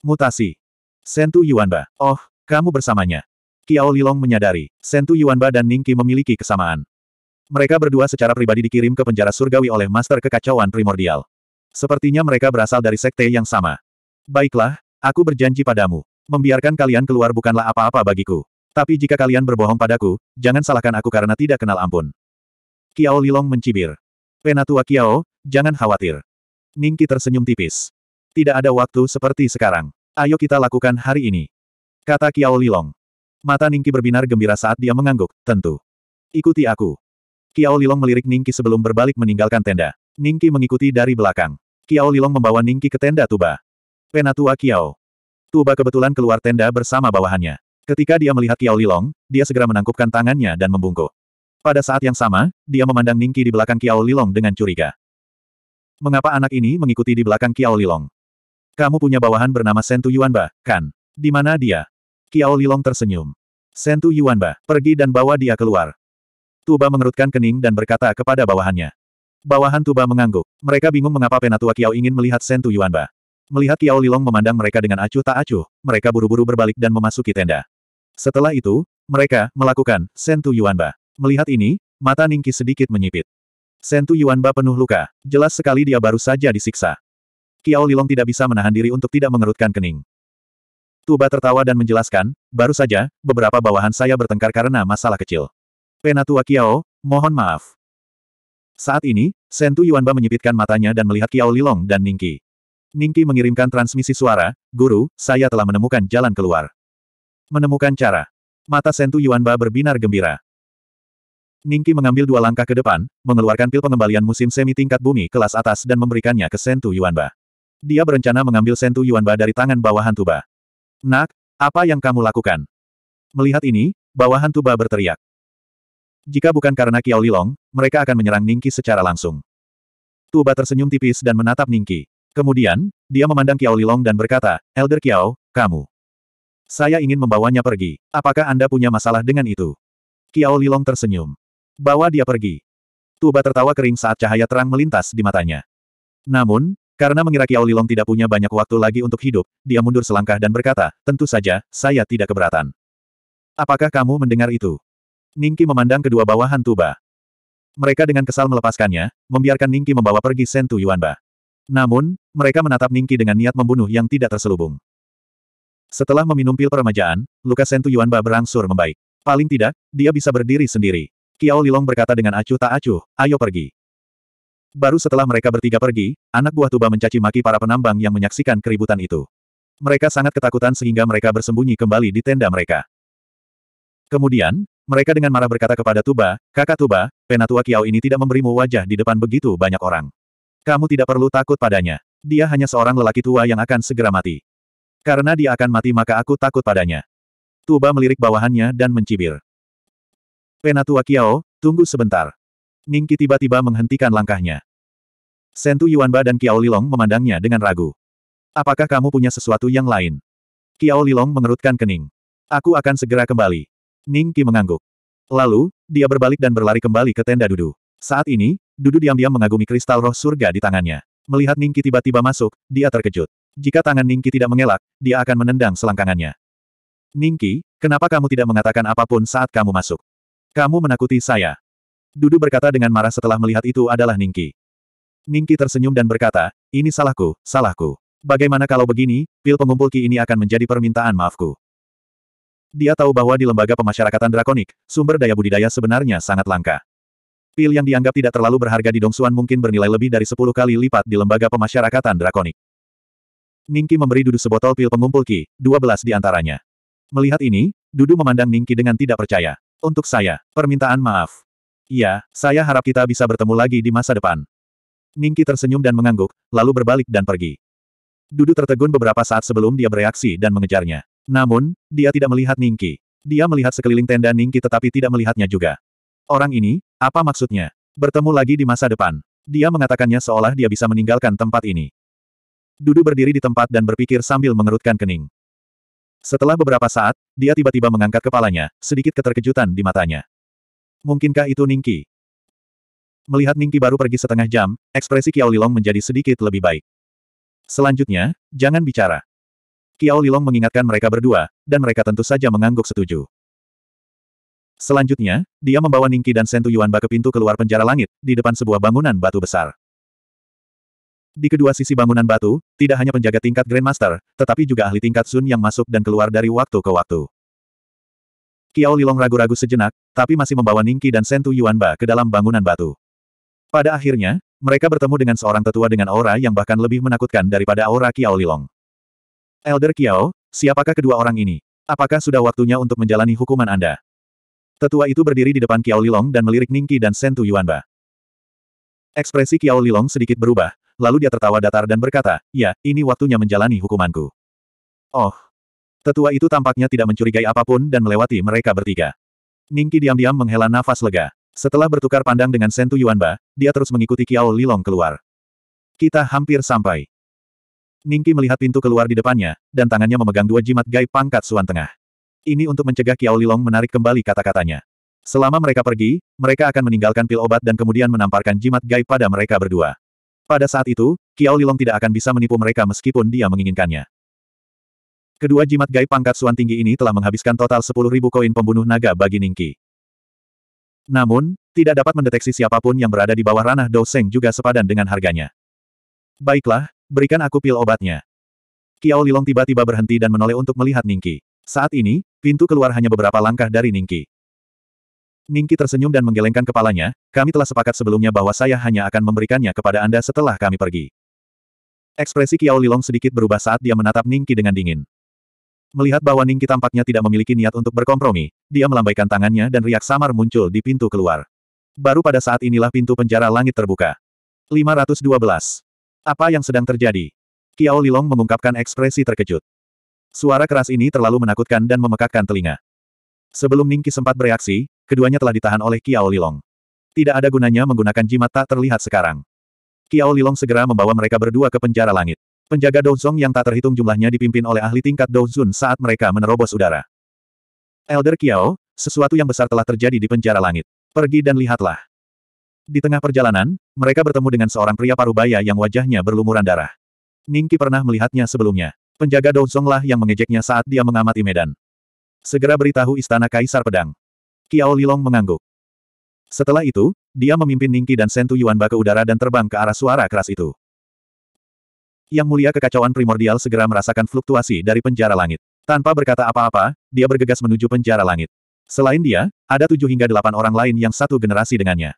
Mutasi. Sentu Yuanba. Oh, kamu bersamanya. Kiao Lilong menyadari, Sentu Yuanba dan Ningki memiliki kesamaan. Mereka berdua secara pribadi dikirim ke penjara surgawi oleh Master Kekacauan Primordial. Sepertinya mereka berasal dari sekte yang sama. Baiklah, aku berjanji padamu. Membiarkan kalian keluar bukanlah apa-apa bagiku. Tapi jika kalian berbohong padaku, jangan salahkan aku karena tidak kenal ampun. Kiao Lilong mencibir. Penatua Kiao, jangan khawatir. Ningki tersenyum tipis. Tidak ada waktu seperti sekarang. Ayo kita lakukan hari ini. Kata Kiao Lilong. Mata Ningki berbinar gembira saat dia mengangguk, tentu. Ikuti aku. Kiao Lilong melirik Ningki sebelum berbalik meninggalkan tenda. Ningki mengikuti dari belakang. Kiao Lilong membawa Ningki ke tenda Tuba. Penatua Kiao. Tuba kebetulan keluar tenda bersama bawahannya. Ketika dia melihat Kiao Lilong, dia segera menangkupkan tangannya dan membungkuk. Pada saat yang sama, dia memandang Ningki di belakang Kiao Lilong dengan curiga. Mengapa anak ini mengikuti di belakang Kiao Lilong? Kamu punya bawahan bernama Sentu Yuanba, kan? Di mana dia? Kiao Lilong tersenyum. Sentu Yuanba, pergi dan bawa dia keluar. Tuba mengerutkan kening dan berkata kepada bawahannya. Bawahan Tuba mengangguk. Mereka bingung mengapa Penatua Kiao ingin melihat Sentu Yuanba. Melihat Kiao Lilong memandang mereka dengan acuh tak acuh, mereka buru-buru berbalik dan memasuki tenda. Setelah itu, mereka melakukan Sentu Yuanba. Melihat ini, mata Ningki sedikit menyipit. Sentu Yuanba penuh luka. Jelas sekali dia baru saja disiksa. Kiao Lilong tidak bisa menahan diri untuk tidak mengerutkan kening. Tuba tertawa dan menjelaskan, baru saja, beberapa bawahan saya bertengkar karena masalah kecil. Penatua Kiao, mohon maaf. Saat ini, Sentu Yuanba menyipitkan matanya dan melihat Kiao Lilong dan Ningki. Ningki mengirimkan transmisi suara, Guru, saya telah menemukan jalan keluar. Menemukan cara. Mata Sentu Yuanba berbinar gembira. Ningki mengambil dua langkah ke depan, mengeluarkan pil pengembalian musim semi tingkat bumi kelas atas dan memberikannya ke Sentu Yuanba. Dia berencana mengambil Sentu Yuanba dari tangan bawahan tuba. Nak, apa yang kamu lakukan? Melihat ini, bawahan tuba berteriak. Jika bukan karena Kiao Lilong, mereka akan menyerang Ningki secara langsung. Tuba tersenyum tipis dan menatap Ningki. Kemudian, dia memandang Kiao Lilong dan berkata, Elder Kiao, kamu. Saya ingin membawanya pergi. Apakah Anda punya masalah dengan itu? Kiao Lilong tersenyum. Bawa dia pergi. Tuba tertawa kering saat cahaya terang melintas di matanya. Namun, karena mengira Kiao Lilong tidak punya banyak waktu lagi untuk hidup, dia mundur selangkah dan berkata, tentu saja, saya tidak keberatan. Apakah kamu mendengar itu? Ningki memandang kedua bawahan tuba. Mereka dengan kesal melepaskannya, membiarkan Ningki membawa pergi Sentu Yuanba. Namun, mereka menatap Ningki dengan niat membunuh yang tidak terselubung. Setelah meminum pil peremajaan, luka Sentu Yuanba berangsur membaik. Paling tidak, dia bisa berdiri sendiri. Kiao Lilong berkata dengan acuh tak acuh, ayo pergi. Baru setelah mereka bertiga pergi, anak buah tuba mencaci maki para penambang yang menyaksikan keributan itu. Mereka sangat ketakutan sehingga mereka bersembunyi kembali di tenda mereka. Kemudian, mereka dengan marah berkata kepada Tuba, kakak Tuba, penatua Kiao ini tidak memberimu wajah di depan begitu banyak orang. Kamu tidak perlu takut padanya. Dia hanya seorang lelaki tua yang akan segera mati. Karena dia akan mati maka aku takut padanya. Tuba melirik bawahannya dan mencibir. Penatua Kiao, tunggu sebentar. Ningki tiba-tiba menghentikan langkahnya. Sentu Yuanba dan Kiao Lilong memandangnya dengan ragu. Apakah kamu punya sesuatu yang lain? Kiao Lilong mengerutkan kening. Aku akan segera kembali. Ningki mengangguk. Lalu, dia berbalik dan berlari kembali ke tenda Dudu. Saat ini, Dudu diam-diam mengagumi kristal roh surga di tangannya. Melihat Ningki tiba-tiba masuk, dia terkejut. Jika tangan Ningki tidak mengelak, dia akan menendang selangkangannya. Ningki, kenapa kamu tidak mengatakan apapun saat kamu masuk? Kamu menakuti saya. Dudu berkata dengan marah setelah melihat itu adalah Ningki. Ningki tersenyum dan berkata, ini salahku, salahku. Bagaimana kalau begini, pil pengumpul Ki ini akan menjadi permintaan maafku. Dia tahu bahwa di lembaga pemasyarakatan drakonik, sumber daya budidaya sebenarnya sangat langka. Pil yang dianggap tidak terlalu berharga di Dongsuan mungkin bernilai lebih dari 10 kali lipat di lembaga pemasyarakatan drakonik. Ningki memberi Dudu sebotol pil pengumpul Ki, 12 di antaranya. Melihat ini, Dudu memandang Ningki dengan tidak percaya. Untuk saya, permintaan maaf. Iya, saya harap kita bisa bertemu lagi di masa depan. Ningki tersenyum dan mengangguk, lalu berbalik dan pergi. Dudu tertegun beberapa saat sebelum dia bereaksi dan mengejarnya. Namun, dia tidak melihat Ningki. Dia melihat sekeliling tenda Ningki tetapi tidak melihatnya juga. Orang ini, apa maksudnya? Bertemu lagi di masa depan. Dia mengatakannya seolah dia bisa meninggalkan tempat ini. Dudu berdiri di tempat dan berpikir sambil mengerutkan kening. Setelah beberapa saat, dia tiba-tiba mengangkat kepalanya, sedikit keterkejutan di matanya. Mungkinkah itu Ningki? Melihat Ningki baru pergi setengah jam, ekspresi Kiao Lilong menjadi sedikit lebih baik. Selanjutnya, jangan bicara. Kiao Lilong mengingatkan mereka berdua, dan mereka tentu saja mengangguk setuju. Selanjutnya, dia membawa Ningki dan Sentu Yuanba ke pintu keluar penjara langit, di depan sebuah bangunan batu besar. Di kedua sisi bangunan batu, tidak hanya penjaga tingkat Grandmaster, tetapi juga ahli tingkat Sun yang masuk dan keluar dari waktu ke waktu. Kiao Lilong ragu-ragu sejenak, tapi masih membawa Ningki dan Sentu Yuanba ke dalam bangunan batu. Pada akhirnya, mereka bertemu dengan seorang tetua dengan aura yang bahkan lebih menakutkan daripada aura Kiao Lilong. Elder Kiao, siapakah kedua orang ini? Apakah sudah waktunya untuk menjalani hukuman Anda? Tetua itu berdiri di depan Kiao Lilong dan melirik Ningki dan Sentu Yuanba. Ekspresi Kiao Lilong sedikit berubah, lalu dia tertawa datar dan berkata, Ya, ini waktunya menjalani hukumanku. Oh, Tetua itu tampaknya tidak mencurigai apapun dan melewati mereka bertiga. Ningki diam-diam menghela nafas lega. Setelah bertukar pandang dengan Sentu Yuanba, dia terus mengikuti Kiao Lilong keluar. Kita hampir sampai. Ningki melihat pintu keluar di depannya, dan tangannya memegang dua jimat gai pangkat suan tengah. Ini untuk mencegah Kiao Lilong menarik kembali kata-katanya. Selama mereka pergi, mereka akan meninggalkan pil obat dan kemudian menamparkan jimat gai pada mereka berdua. Pada saat itu, Kiao Lilong tidak akan bisa menipu mereka meskipun dia menginginkannya. Kedua jimat gaib pangkat Suan tinggi ini telah menghabiskan total 10.000 koin pembunuh naga bagi Ningki. Namun, tidak dapat mendeteksi siapapun yang berada di bawah ranah Dou Seng juga sepadan dengan harganya. Baiklah, berikan aku pil obatnya. Kiao Lilong tiba-tiba berhenti dan menoleh untuk melihat Ningki. Saat ini, pintu keluar hanya beberapa langkah dari Ningki. Ningki tersenyum dan menggelengkan kepalanya, kami telah sepakat sebelumnya bahwa saya hanya akan memberikannya kepada Anda setelah kami pergi. Ekspresi Kiao Lilong sedikit berubah saat dia menatap Ningki dengan dingin. Melihat bahwa Ningki tampaknya tidak memiliki niat untuk berkompromi, dia melambaikan tangannya dan riak samar muncul di pintu keluar. Baru pada saat inilah pintu penjara langit terbuka. 512. Apa yang sedang terjadi? Kiao Lilong mengungkapkan ekspresi terkejut. Suara keras ini terlalu menakutkan dan memekakkan telinga. Sebelum Ningki sempat bereaksi, keduanya telah ditahan oleh Kiao Lilong. Tidak ada gunanya menggunakan jimat tak terlihat sekarang. Kiao Lilong segera membawa mereka berdua ke penjara langit. Penjaga Douzong yang tak terhitung jumlahnya dipimpin oleh ahli tingkat Douzun saat mereka menerobos udara. Elder Kiao, sesuatu yang besar telah terjadi di penjara langit. Pergi dan lihatlah. Di tengah perjalanan, mereka bertemu dengan seorang pria parubaya yang wajahnya berlumuran darah. Ningki pernah melihatnya sebelumnya. Penjaga Douzong lah yang mengejeknya saat dia mengamati medan. Segera beritahu istana Kaisar Pedang. Kiao Lilong mengangguk. Setelah itu, dia memimpin Ningki dan Sentu Yuanba ke udara dan terbang ke arah suara keras itu. Yang mulia kekacauan primordial segera merasakan fluktuasi dari penjara langit. Tanpa berkata apa-apa, dia bergegas menuju penjara langit. Selain dia, ada tujuh hingga delapan orang lain yang satu generasi dengannya.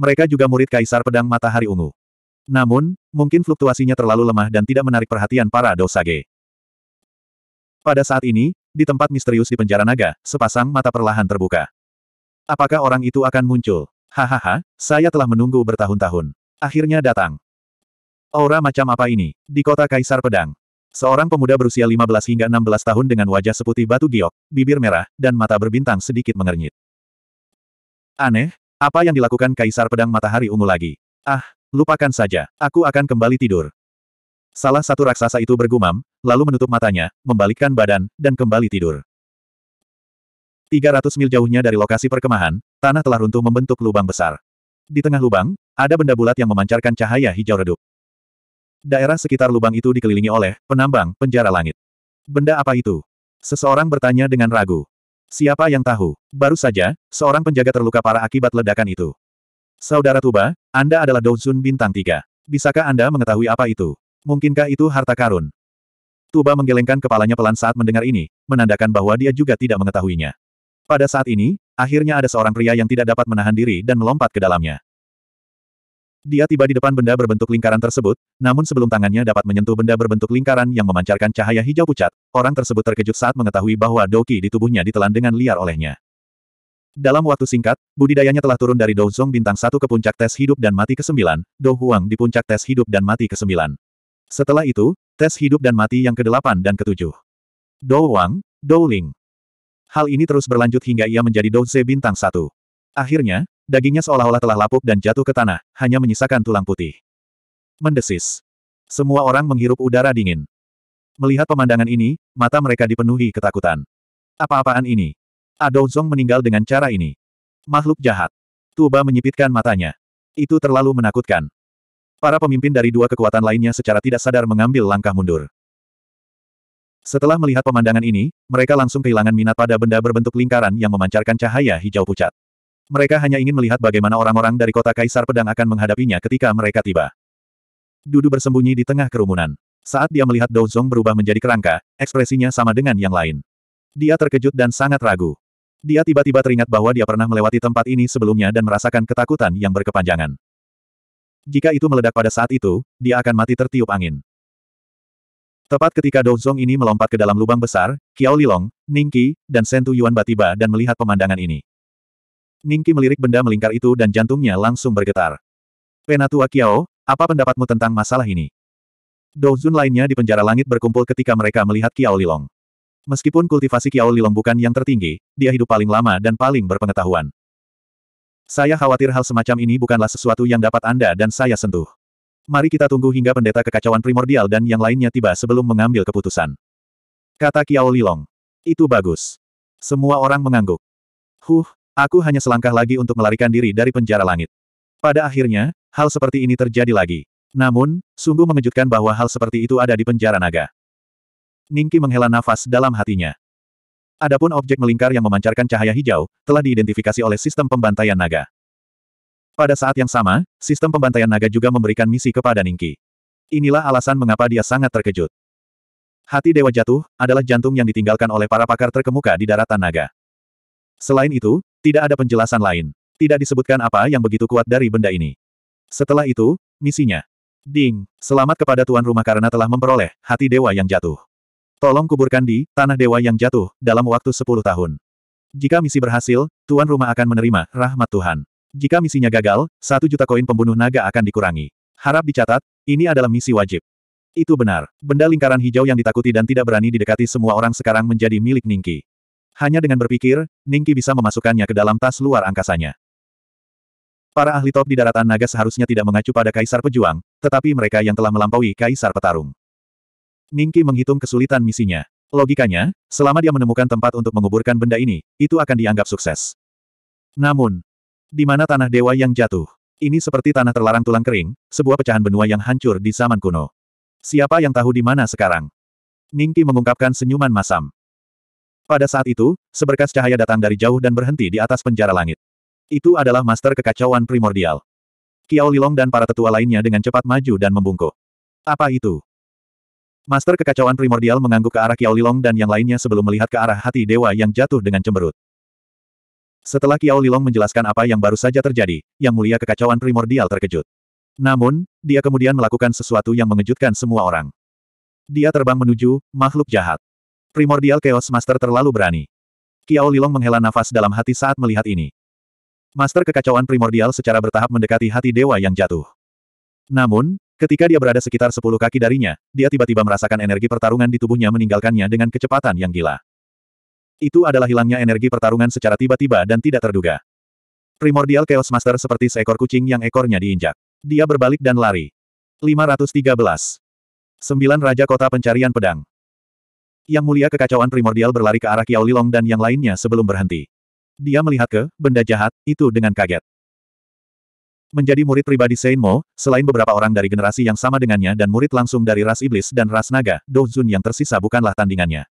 Mereka juga murid Kaisar Pedang Matahari Ungu. Namun, mungkin fluktuasinya terlalu lemah dan tidak menarik perhatian para Dosage. Pada saat ini, di tempat misterius di penjara naga, sepasang mata perlahan terbuka. Apakah orang itu akan muncul? Hahaha, saya telah menunggu bertahun-tahun. Akhirnya datang. Aura macam apa ini? Di kota Kaisar Pedang. Seorang pemuda berusia 15 hingga 16 tahun dengan wajah seputih batu giok, bibir merah, dan mata berbintang sedikit mengernyit. Aneh, apa yang dilakukan Kaisar Pedang Matahari Ungu lagi? Ah, lupakan saja, aku akan kembali tidur. Salah satu raksasa itu bergumam, lalu menutup matanya, membalikkan badan, dan kembali tidur. 300 mil jauhnya dari lokasi perkemahan, tanah telah runtuh membentuk lubang besar. Di tengah lubang, ada benda bulat yang memancarkan cahaya hijau redup. Daerah sekitar lubang itu dikelilingi oleh penambang penjara langit. Benda apa itu? Seseorang bertanya dengan ragu. Siapa yang tahu? Baru saja, seorang penjaga terluka parah akibat ledakan itu. Saudara Tuba, Anda adalah Douzun Bintang tiga. Bisakah Anda mengetahui apa itu? Mungkinkah itu harta karun? Tuba menggelengkan kepalanya pelan saat mendengar ini, menandakan bahwa dia juga tidak mengetahuinya. Pada saat ini, akhirnya ada seorang pria yang tidak dapat menahan diri dan melompat ke dalamnya. Dia tiba di depan benda berbentuk lingkaran tersebut, namun sebelum tangannya dapat menyentuh benda berbentuk lingkaran yang memancarkan cahaya hijau pucat, orang tersebut terkejut saat mengetahui bahwa Doki di tubuhnya ditelan dengan liar olehnya. Dalam waktu singkat, budidayanya telah turun dari Douzong bintang satu ke puncak tes hidup dan mati ke-9, Dou Huang di puncak tes hidup dan mati ke-9. Setelah itu, tes hidup dan mati yang ke-8 dan ke-7. Dou Huang, Dou Ling. Hal ini terus berlanjut hingga ia menjadi Douze bintang satu. Akhirnya, Dagingnya seolah-olah telah lapuk dan jatuh ke tanah, hanya menyisakan tulang putih. Mendesis. Semua orang menghirup udara dingin. Melihat pemandangan ini, mata mereka dipenuhi ketakutan. Apa-apaan ini? Adou Zong meninggal dengan cara ini. Makhluk jahat. Tuba menyipitkan matanya. Itu terlalu menakutkan. Para pemimpin dari dua kekuatan lainnya secara tidak sadar mengambil langkah mundur. Setelah melihat pemandangan ini, mereka langsung kehilangan minat pada benda berbentuk lingkaran yang memancarkan cahaya hijau pucat. Mereka hanya ingin melihat bagaimana orang-orang dari kota Kaisar Pedang akan menghadapinya ketika mereka tiba. Dudu bersembunyi di tengah kerumunan. Saat dia melihat Douzong berubah menjadi kerangka, ekspresinya sama dengan yang lain. Dia terkejut dan sangat ragu. Dia tiba-tiba teringat bahwa dia pernah melewati tempat ini sebelumnya dan merasakan ketakutan yang berkepanjangan. Jika itu meledak pada saat itu, dia akan mati tertiup angin. Tepat ketika Douzong ini melompat ke dalam lubang besar, Qiao Lilong, Ningqi, dan Sentu Yuan tiba dan melihat pemandangan ini. Ningki melirik benda melingkar itu dan jantungnya langsung bergetar. Penatua Kiao, apa pendapatmu tentang masalah ini? Douzun lainnya di penjara langit berkumpul ketika mereka melihat Kiao Lilong. Meskipun kultivasi Kiao Lilong bukan yang tertinggi, dia hidup paling lama dan paling berpengetahuan. Saya khawatir hal semacam ini bukanlah sesuatu yang dapat Anda dan saya sentuh. Mari kita tunggu hingga pendeta kekacauan primordial dan yang lainnya tiba sebelum mengambil keputusan. Kata Kiao Lilong. Itu bagus. Semua orang mengangguk. Huh, Aku hanya selangkah lagi untuk melarikan diri dari penjara langit. Pada akhirnya, hal seperti ini terjadi lagi. Namun, sungguh mengejutkan bahwa hal seperti itu ada di penjara naga. Ningki menghela nafas dalam hatinya. Adapun objek melingkar yang memancarkan cahaya hijau, telah diidentifikasi oleh sistem pembantaian naga. Pada saat yang sama, sistem pembantaian naga juga memberikan misi kepada Ningki. Inilah alasan mengapa dia sangat terkejut. Hati Dewa Jatuh adalah jantung yang ditinggalkan oleh para pakar terkemuka di daratan naga. Selain itu, tidak ada penjelasan lain. Tidak disebutkan apa yang begitu kuat dari benda ini. Setelah itu, misinya. Ding, selamat kepada tuan rumah karena telah memperoleh hati dewa yang jatuh. Tolong kuburkan di tanah dewa yang jatuh dalam waktu 10 tahun. Jika misi berhasil, tuan rumah akan menerima rahmat Tuhan. Jika misinya gagal, satu juta koin pembunuh naga akan dikurangi. Harap dicatat, ini adalah misi wajib. Itu benar. Benda lingkaran hijau yang ditakuti dan tidak berani didekati semua orang sekarang menjadi milik Ningki. Hanya dengan berpikir, Ningki bisa memasukkannya ke dalam tas luar angkasanya. Para ahli top di daratan naga seharusnya tidak mengacu pada kaisar pejuang, tetapi mereka yang telah melampaui kaisar petarung. Ningki menghitung kesulitan misinya. Logikanya, selama dia menemukan tempat untuk menguburkan benda ini, itu akan dianggap sukses. Namun, di mana tanah dewa yang jatuh? Ini seperti tanah terlarang tulang kering, sebuah pecahan benua yang hancur di zaman kuno. Siapa yang tahu di mana sekarang? Ningki mengungkapkan senyuman masam. Pada saat itu, seberkas cahaya datang dari jauh dan berhenti di atas penjara langit. Itu adalah master kekacauan primordial. Kiao Lilong dan para tetua lainnya dengan cepat maju dan membungkuk. Apa itu? Master kekacauan primordial mengangguk ke arah Kiao Lilong dan yang lainnya sebelum melihat ke arah hati dewa yang jatuh dengan cemberut. Setelah Kiao Lilong menjelaskan apa yang baru saja terjadi, yang mulia kekacauan primordial terkejut. Namun, dia kemudian melakukan sesuatu yang mengejutkan semua orang. Dia terbang menuju makhluk jahat. Primordial Chaos Master terlalu berani. Kiao Lilong menghela nafas dalam hati saat melihat ini. Master kekacauan primordial secara bertahap mendekati hati dewa yang jatuh. Namun, ketika dia berada sekitar 10 kaki darinya, dia tiba-tiba merasakan energi pertarungan di tubuhnya meninggalkannya dengan kecepatan yang gila. Itu adalah hilangnya energi pertarungan secara tiba-tiba dan tidak terduga. Primordial Chaos Master seperti seekor kucing yang ekornya diinjak. Dia berbalik dan lari. 513. Sembilan Raja Kota Pencarian Pedang yang mulia kekacauan primordial berlari ke arah Kiao Lilong dan yang lainnya sebelum berhenti. Dia melihat ke benda jahat itu dengan kaget. Menjadi murid pribadi Saint Mo, selain beberapa orang dari generasi yang sama dengannya dan murid langsung dari ras iblis dan ras naga, Dozun yang tersisa bukanlah tandingannya.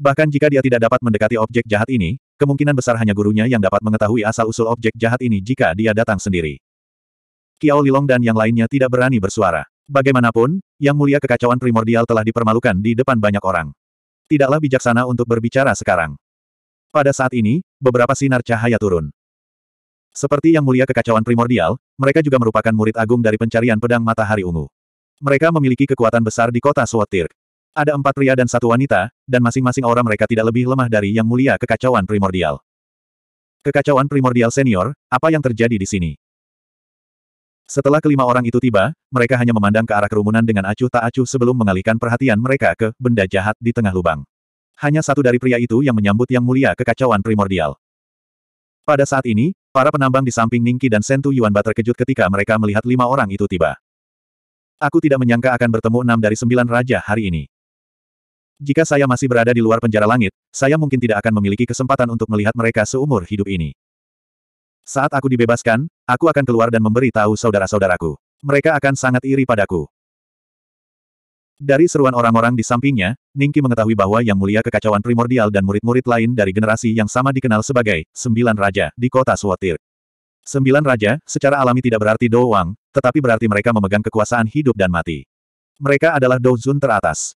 Bahkan jika dia tidak dapat mendekati objek jahat ini, kemungkinan besar hanya gurunya yang dapat mengetahui asal-usul objek jahat ini jika dia datang sendiri. Kiao Lilong dan yang lainnya tidak berani bersuara. Bagaimanapun, Yang Mulia Kekacauan Primordial telah dipermalukan di depan banyak orang. Tidaklah bijaksana untuk berbicara sekarang. Pada saat ini, beberapa sinar cahaya turun. Seperti Yang Mulia Kekacauan Primordial, mereka juga merupakan murid agung dari pencarian pedang matahari ungu. Mereka memiliki kekuatan besar di kota Swatir. Ada empat pria dan satu wanita, dan masing-masing orang mereka tidak lebih lemah dari Yang Mulia Kekacauan Primordial. Kekacauan Primordial Senior, apa yang terjadi di sini? Setelah kelima orang itu tiba, mereka hanya memandang ke arah kerumunan dengan acuh tak acuh sebelum mengalihkan perhatian mereka ke benda jahat di tengah lubang. Hanya satu dari pria itu yang menyambut yang mulia kekacauan primordial. Pada saat ini, para penambang di samping Ningki dan Sentu Yuanba terkejut ketika mereka melihat lima orang itu tiba. Aku tidak menyangka akan bertemu enam dari sembilan raja hari ini. Jika saya masih berada di luar penjara langit, saya mungkin tidak akan memiliki kesempatan untuk melihat mereka seumur hidup ini. Saat aku dibebaskan, aku akan keluar dan memberi tahu saudara-saudaraku. Mereka akan sangat iri padaku. Dari seruan orang-orang di sampingnya, Ningki mengetahui bahwa Yang Mulia Kekacauan Primordial dan murid-murid lain dari generasi yang sama dikenal sebagai Sembilan Raja di kota Suotir. Sembilan Raja, secara alami tidak berarti doang, tetapi berarti mereka memegang kekuasaan hidup dan mati. Mereka adalah Dozun teratas.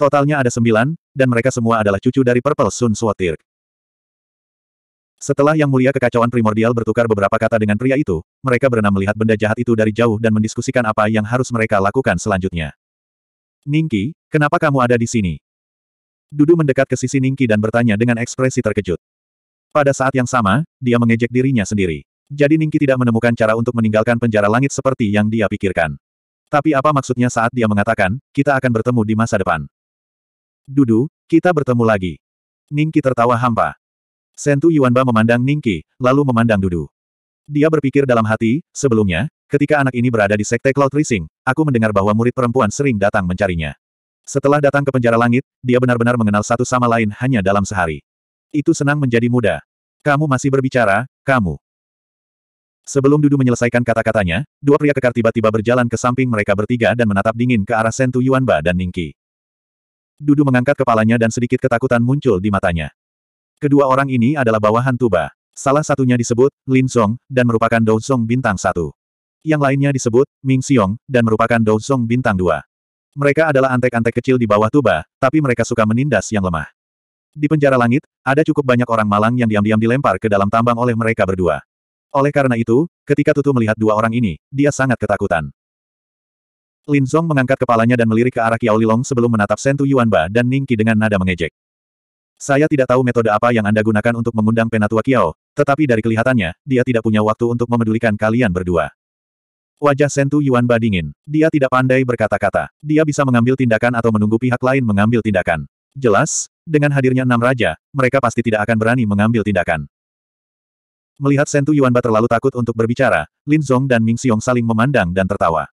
Totalnya ada sembilan, dan mereka semua adalah cucu dari Purple Sun Suotir. Setelah Yang Mulia Kekacauan Primordial bertukar beberapa kata dengan pria itu, mereka berenam melihat benda jahat itu dari jauh dan mendiskusikan apa yang harus mereka lakukan selanjutnya. Ningki, kenapa kamu ada di sini? Dudu mendekat ke sisi Ningki dan bertanya dengan ekspresi terkejut. Pada saat yang sama, dia mengejek dirinya sendiri. Jadi Ningki tidak menemukan cara untuk meninggalkan penjara langit seperti yang dia pikirkan. Tapi apa maksudnya saat dia mengatakan, kita akan bertemu di masa depan? Dudu, kita bertemu lagi. Ningki tertawa hampa. Sentu Yuanba memandang Ningki, lalu memandang Dudu. Dia berpikir dalam hati, sebelumnya, ketika anak ini berada di Sekte Cloud Rising, aku mendengar bahwa murid perempuan sering datang mencarinya. Setelah datang ke penjara langit, dia benar-benar mengenal satu sama lain hanya dalam sehari. Itu senang menjadi muda. Kamu masih berbicara, kamu. Sebelum Dudu menyelesaikan kata-katanya, dua pria kekar tiba-tiba berjalan ke samping mereka bertiga dan menatap dingin ke arah Sentu Yuanba dan Ningki. Dudu mengangkat kepalanya dan sedikit ketakutan muncul di matanya. Kedua orang ini adalah bawahan Tuba. Salah satunya disebut Lin Song, dan merupakan Dou Song bintang satu. Yang lainnya disebut Ming Xiong, dan merupakan Dou Song bintang dua. Mereka adalah antek-antek kecil di bawah Tuba, tapi mereka suka menindas yang lemah. Di penjara langit, ada cukup banyak orang malang yang diam-diam dilempar ke dalam tambang oleh mereka berdua. Oleh karena itu, ketika Tutu melihat dua orang ini, dia sangat ketakutan. Lin Song mengangkat kepalanya dan melirik ke arah Qiao Lilong sebelum menatap Sentu Yuanba dan Ningqi dengan nada mengejek. Saya tidak tahu metode apa yang Anda gunakan untuk mengundang Penatua Kiao, tetapi dari kelihatannya, dia tidak punya waktu untuk memedulikan kalian berdua. Wajah Sentu Yuan Ba dingin. Dia tidak pandai berkata-kata. Dia bisa mengambil tindakan atau menunggu pihak lain mengambil tindakan. Jelas, dengan hadirnya enam raja, mereka pasti tidak akan berani mengambil tindakan. Melihat Sentu Yuan Ba terlalu takut untuk berbicara, Lin Zong dan Ming Xiong saling memandang dan tertawa.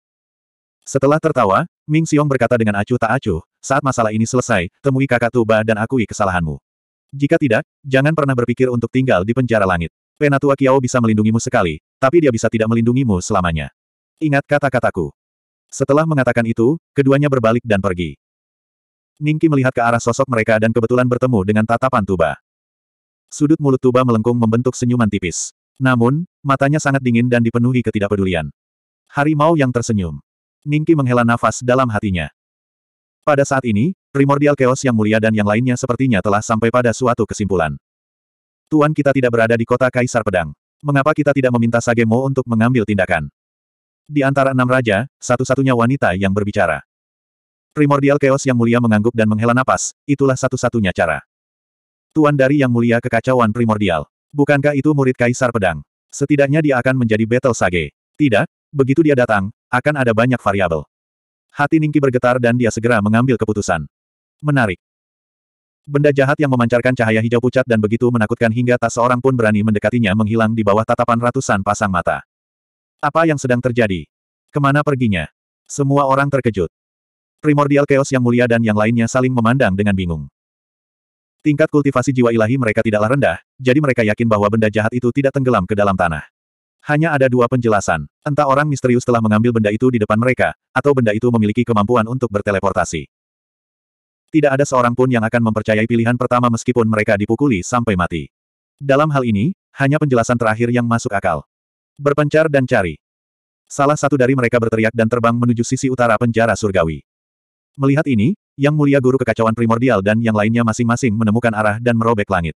Setelah tertawa, Ming Xiong berkata dengan acuh tak acuh, saat masalah ini selesai, temui kakak Tuba dan akui kesalahanmu. Jika tidak, jangan pernah berpikir untuk tinggal di penjara langit. Penatua Kiao bisa melindungimu sekali, tapi dia bisa tidak melindungimu selamanya. Ingat kata-kataku. Setelah mengatakan itu, keduanya berbalik dan pergi. Ningki melihat ke arah sosok mereka dan kebetulan bertemu dengan tatapan Tuba. Sudut mulut Tuba melengkung membentuk senyuman tipis. Namun, matanya sangat dingin dan dipenuhi ketidakpedulian. Harimau yang tersenyum. Ningki menghela nafas dalam hatinya. Pada saat ini, primordial chaos yang mulia dan yang lainnya sepertinya telah sampai pada suatu kesimpulan. Tuan kita tidak berada di kota Kaisar Pedang. Mengapa kita tidak meminta Sagemo untuk mengambil tindakan? Di antara enam raja, satu-satunya wanita yang berbicara. Primordial chaos yang mulia mengangguk dan menghela napas, itulah satu-satunya cara. Tuan dari yang mulia kekacauan primordial. Bukankah itu murid Kaisar Pedang? Setidaknya dia akan menjadi battle sage. Tidak, begitu dia datang, akan ada banyak variabel. Hati Ningki bergetar dan dia segera mengambil keputusan. Menarik. Benda jahat yang memancarkan cahaya hijau pucat dan begitu menakutkan hingga tak seorang pun berani mendekatinya menghilang di bawah tatapan ratusan pasang mata. Apa yang sedang terjadi? Kemana perginya? Semua orang terkejut. Primordial Chaos yang mulia dan yang lainnya saling memandang dengan bingung. Tingkat kultivasi jiwa ilahi mereka tidaklah rendah, jadi mereka yakin bahwa benda jahat itu tidak tenggelam ke dalam tanah. Hanya ada dua penjelasan. Entah orang misterius telah mengambil benda itu di depan mereka, atau benda itu memiliki kemampuan untuk berteleportasi. Tidak ada seorang pun yang akan mempercayai pilihan pertama meskipun mereka dipukuli sampai mati. Dalam hal ini, hanya penjelasan terakhir yang masuk akal. Berpencar dan cari. Salah satu dari mereka berteriak dan terbang menuju sisi utara penjara surgawi. Melihat ini, Yang Mulia Guru Kekacauan Primordial dan yang lainnya masing-masing menemukan arah dan merobek langit.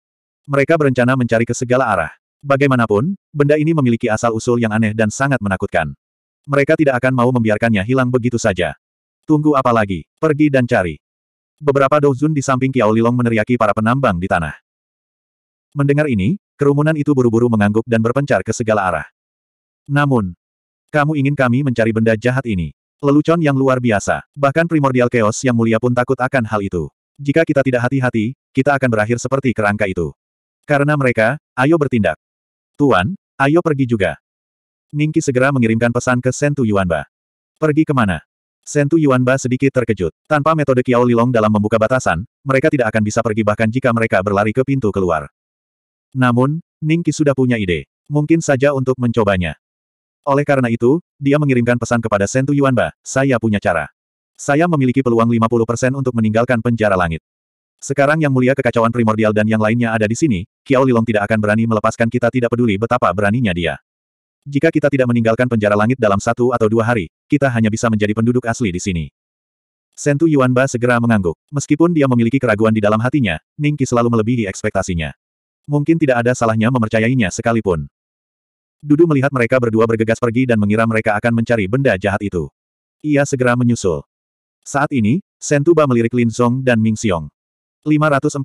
Mereka berencana mencari ke segala arah. Bagaimanapun, benda ini memiliki asal-usul yang aneh dan sangat menakutkan. Mereka tidak akan mau membiarkannya hilang begitu saja. Tunggu apa lagi? Pergi dan cari. Beberapa dozun di samping Kiao Lilong meneriaki para penambang di tanah. Mendengar ini, kerumunan itu buru-buru mengangguk dan berpencar ke segala arah. Namun, kamu ingin kami mencari benda jahat ini. Lelucon yang luar biasa, bahkan primordial chaos yang mulia pun takut akan hal itu. Jika kita tidak hati-hati, kita akan berakhir seperti kerangka itu. Karena mereka, ayo bertindak. Tuan, ayo pergi juga. Ningki segera mengirimkan pesan ke Sentu Yuanba. Pergi kemana? Sentu Yuanba sedikit terkejut. Tanpa metode Kiao Lilong dalam membuka batasan, mereka tidak akan bisa pergi bahkan jika mereka berlari ke pintu keluar. Namun, Ningki sudah punya ide. Mungkin saja untuk mencobanya. Oleh karena itu, dia mengirimkan pesan kepada Sentu Yuanba, saya punya cara. Saya memiliki peluang 50% untuk meninggalkan penjara langit. Sekarang yang mulia kekacauan primordial dan yang lainnya ada di sini, Qiao Lilong tidak akan berani melepaskan kita tidak peduli betapa beraninya dia. Jika kita tidak meninggalkan penjara langit dalam satu atau dua hari, kita hanya bisa menjadi penduduk asli di sini. Sentu Yuanba segera mengangguk. Meskipun dia memiliki keraguan di dalam hatinya, Ningqi selalu melebihi ekspektasinya. Mungkin tidak ada salahnya mempercayainya, sekalipun. Dudu melihat mereka berdua bergegas pergi dan mengira mereka akan mencari benda jahat itu. Ia segera menyusul. Saat ini, Sentu Ba melirik Lin Song dan Ming Xiong. 514.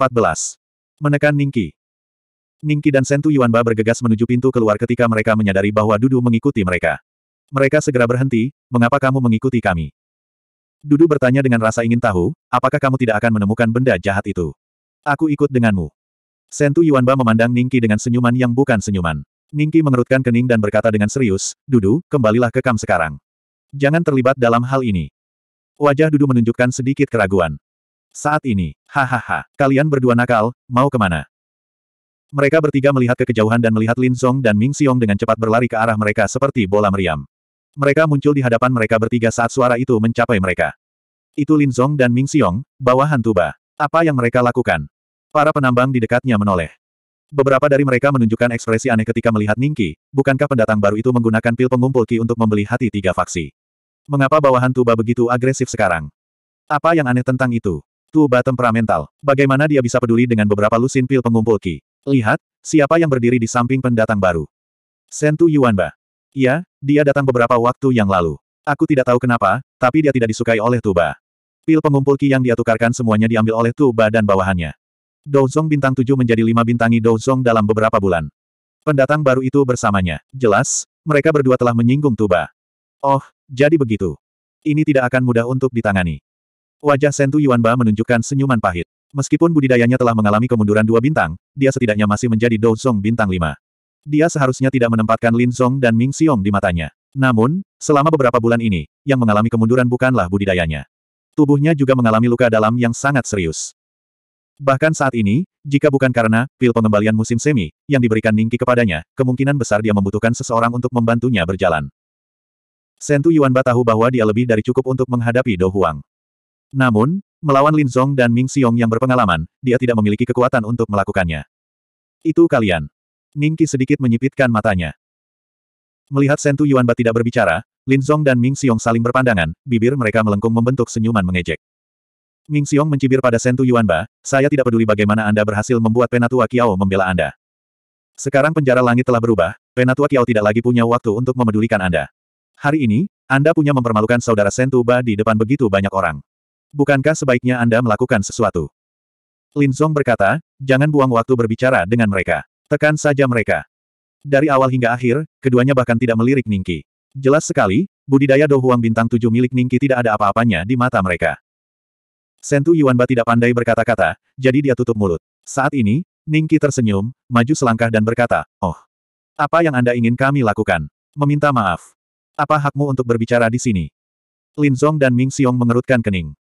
Menekan Ningki. Ningki dan Sentu Yuanba bergegas menuju pintu keluar ketika mereka menyadari bahwa Dudu mengikuti mereka. Mereka segera berhenti, mengapa kamu mengikuti kami? Dudu bertanya dengan rasa ingin tahu, apakah kamu tidak akan menemukan benda jahat itu? Aku ikut denganmu. Sentu Yuanba memandang Ningki dengan senyuman yang bukan senyuman. Ningki mengerutkan kening dan berkata dengan serius, Dudu, kembalilah ke kam sekarang. Jangan terlibat dalam hal ini. Wajah Dudu menunjukkan sedikit keraguan. Saat ini, hahaha, kalian berdua nakal, mau kemana? Mereka bertiga melihat ke kejauhan dan melihat Lin Zong dan Ming Xiong dengan cepat berlari ke arah mereka seperti bola meriam. Mereka muncul di hadapan mereka bertiga saat suara itu mencapai mereka. Itu Lin Zong dan Ming Xiong, bawahan tuba. Apa yang mereka lakukan? Para penambang di dekatnya menoleh. Beberapa dari mereka menunjukkan ekspresi aneh ketika melihat Ningki, bukankah pendatang baru itu menggunakan pil pengumpul Ki untuk membeli hati tiga faksi? Mengapa bawahan tuba begitu agresif sekarang? Apa yang aneh tentang itu? tuba temperamental. Bagaimana dia bisa peduli dengan beberapa lusin pil pengumpul Ki? Lihat, siapa yang berdiri di samping pendatang baru? Sentu Yuanba. Iya, dia datang beberapa waktu yang lalu. Aku tidak tahu kenapa, tapi dia tidak disukai oleh tuba. Pil pengumpul Ki yang dia tukarkan semuanya diambil oleh tuba dan bawahannya. Douzong bintang tujuh menjadi lima bintangi Douzong dalam beberapa bulan. Pendatang baru itu bersamanya. Jelas, mereka berdua telah menyinggung tuba. Oh, jadi begitu. Ini tidak akan mudah untuk ditangani. Wajah Sentu Yuanba menunjukkan senyuman pahit. Meskipun budidayanya telah mengalami kemunduran dua bintang, dia setidaknya masih menjadi Douzong bintang lima. Dia seharusnya tidak menempatkan Lin Zong dan Ming Xiong di matanya. Namun, selama beberapa bulan ini, yang mengalami kemunduran bukanlah budidayanya. Tubuhnya juga mengalami luka dalam yang sangat serius. Bahkan saat ini, jika bukan karena pil pengembalian musim semi yang diberikan Ningki kepadanya, kemungkinan besar dia membutuhkan seseorang untuk membantunya berjalan. Sentu Yuanba tahu bahwa dia lebih dari cukup untuk menghadapi Do Huang. Namun, melawan Lin Zong dan Ming Xiong yang berpengalaman, dia tidak memiliki kekuatan untuk melakukannya. Itu kalian. Ningki sedikit menyipitkan matanya. Melihat Sentu Yuanba tidak berbicara, Lin Zong dan Ming Xiong saling berpandangan, bibir mereka melengkung membentuk senyuman mengejek. Ming Xiong mencibir pada Sentu Yuanba, saya tidak peduli bagaimana Anda berhasil membuat Penatua Kiao membela Anda. Sekarang penjara langit telah berubah, Penatua Kiao tidak lagi punya waktu untuk memedulikan Anda. Hari ini, Anda punya mempermalukan saudara Sentu Ba di depan begitu banyak orang. Bukankah sebaiknya Anda melakukan sesuatu? Lin Zong berkata, jangan buang waktu berbicara dengan mereka. Tekan saja mereka. Dari awal hingga akhir, keduanya bahkan tidak melirik Ningki. Jelas sekali, budidaya Dohuang Bintang Tujuh milik Ningki tidak ada apa-apanya di mata mereka. Sentu Yuanba tidak pandai berkata-kata, jadi dia tutup mulut. Saat ini, Ningki tersenyum, maju selangkah dan berkata, Oh, apa yang Anda ingin kami lakukan? Meminta maaf. Apa hakmu untuk berbicara di sini? Lin Zong dan Ming Xiong mengerutkan kening.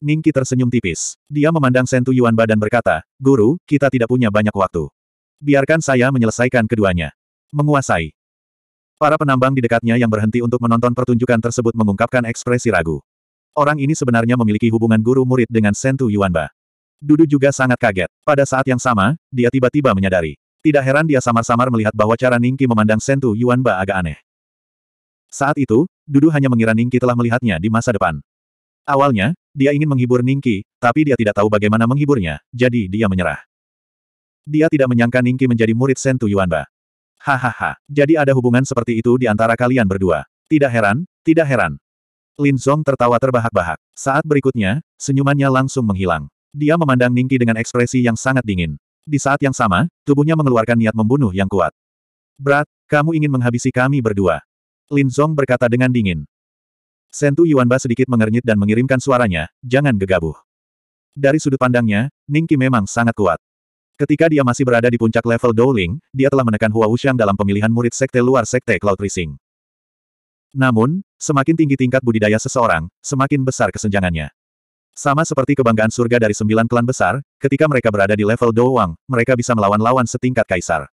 Ningki tersenyum tipis. Dia memandang Sentu Yuanba dan berkata, Guru, kita tidak punya banyak waktu. Biarkan saya menyelesaikan keduanya. Menguasai. Para penambang di dekatnya yang berhenti untuk menonton pertunjukan tersebut mengungkapkan ekspresi ragu. Orang ini sebenarnya memiliki hubungan guru murid dengan Sentu Yuanba. Dudu juga sangat kaget. Pada saat yang sama, dia tiba-tiba menyadari. Tidak heran dia samar-samar melihat bahwa cara Ningki memandang Sentu Yuanba agak aneh. Saat itu, Dudu hanya mengira Ningki telah melihatnya di masa depan. Awalnya, dia ingin menghibur Ningki, tapi dia tidak tahu bagaimana menghiburnya, jadi dia menyerah. Dia tidak menyangka Ningki menjadi murid Sentu Yuanba. Hahaha, jadi ada hubungan seperti itu di antara kalian berdua. Tidak heran, tidak heran. Lin Zhong tertawa terbahak-bahak. Saat berikutnya, senyumannya langsung menghilang. Dia memandang Ningki dengan ekspresi yang sangat dingin. Di saat yang sama, tubuhnya mengeluarkan niat membunuh yang kuat. Berat, kamu ingin menghabisi kami berdua. Lin Zhong berkata dengan dingin. Sentu Yuanba sedikit mengernyit dan mengirimkan suaranya, jangan gegabah. Dari sudut pandangnya, Ningki memang sangat kuat. Ketika dia masih berada di puncak level Dowling, dia telah menekan Hua Wuxiang dalam pemilihan murid sekte luar sekte Cloud Rising. Namun, semakin tinggi tingkat budidaya seseorang, semakin besar kesenjangannya. Sama seperti kebanggaan surga dari sembilan klan besar, ketika mereka berada di level Douwang, mereka bisa melawan lawan setingkat kaisar.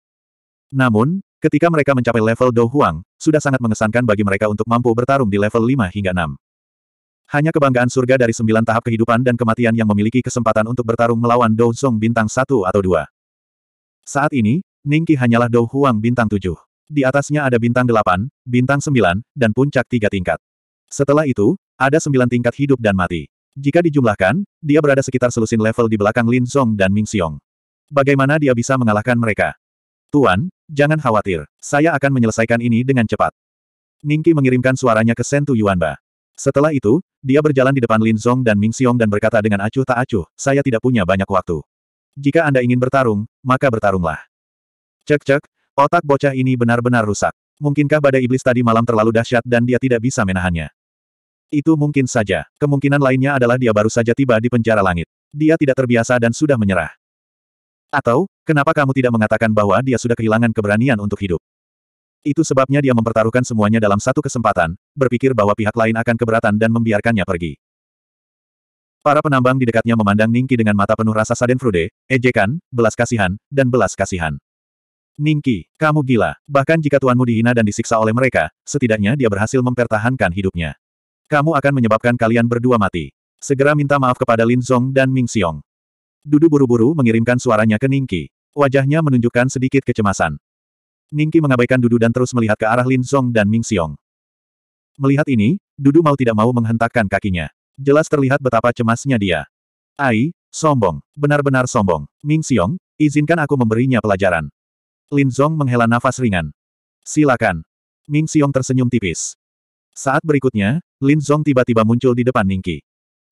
Namun, Ketika mereka mencapai level Dou Huang, sudah sangat mengesankan bagi mereka untuk mampu bertarung di level 5 hingga 6. Hanya kebanggaan surga dari sembilan tahap kehidupan dan kematian yang memiliki kesempatan untuk bertarung melawan Dou Zong bintang 1 atau 2. Saat ini, Ningki hanyalah Dou Huang bintang 7. Di atasnya ada bintang 8, bintang 9, dan puncak tiga tingkat. Setelah itu, ada sembilan tingkat hidup dan mati. Jika dijumlahkan, dia berada sekitar selusin level di belakang Lin Zong dan Ming Xiong. Bagaimana dia bisa mengalahkan mereka? Tuan, jangan khawatir, saya akan menyelesaikan ini dengan cepat. Ningki mengirimkan suaranya ke Sentu Yuanba. Setelah itu, dia berjalan di depan Lin Zong dan Ming Xiong dan berkata dengan acuh tak acuh, saya tidak punya banyak waktu. Jika Anda ingin bertarung, maka bertarunglah. Cek-cek, otak bocah ini benar-benar rusak. Mungkinkah badai iblis tadi malam terlalu dahsyat dan dia tidak bisa menahannya? Itu mungkin saja. Kemungkinan lainnya adalah dia baru saja tiba di penjara langit. Dia tidak terbiasa dan sudah menyerah. Atau, kenapa kamu tidak mengatakan bahwa dia sudah kehilangan keberanian untuk hidup? Itu sebabnya dia mempertaruhkan semuanya dalam satu kesempatan, berpikir bahwa pihak lain akan keberatan dan membiarkannya pergi. Para penambang di dekatnya memandang Ningki dengan mata penuh rasa frude, ejekan, belas kasihan, dan belas kasihan. Ningki, kamu gila. Bahkan jika tuanmu dihina dan disiksa oleh mereka, setidaknya dia berhasil mempertahankan hidupnya. Kamu akan menyebabkan kalian berdua mati. Segera minta maaf kepada Lin Zong dan Ming Xiong. Dudu buru-buru mengirimkan suaranya ke Ningki. Wajahnya menunjukkan sedikit kecemasan. Ningki mengabaikan Dudu dan terus melihat ke arah Lin Song dan Ming Xiong. Melihat ini, Dudu mau tidak mau menghentakkan kakinya. Jelas terlihat betapa cemasnya dia. Ai, sombong, benar-benar sombong. Ming Xiong, izinkan aku memberinya pelajaran. Lin Zong menghela nafas ringan. Silakan. Ming Xiong tersenyum tipis. Saat berikutnya, Lin Zong tiba-tiba muncul di depan Ningki.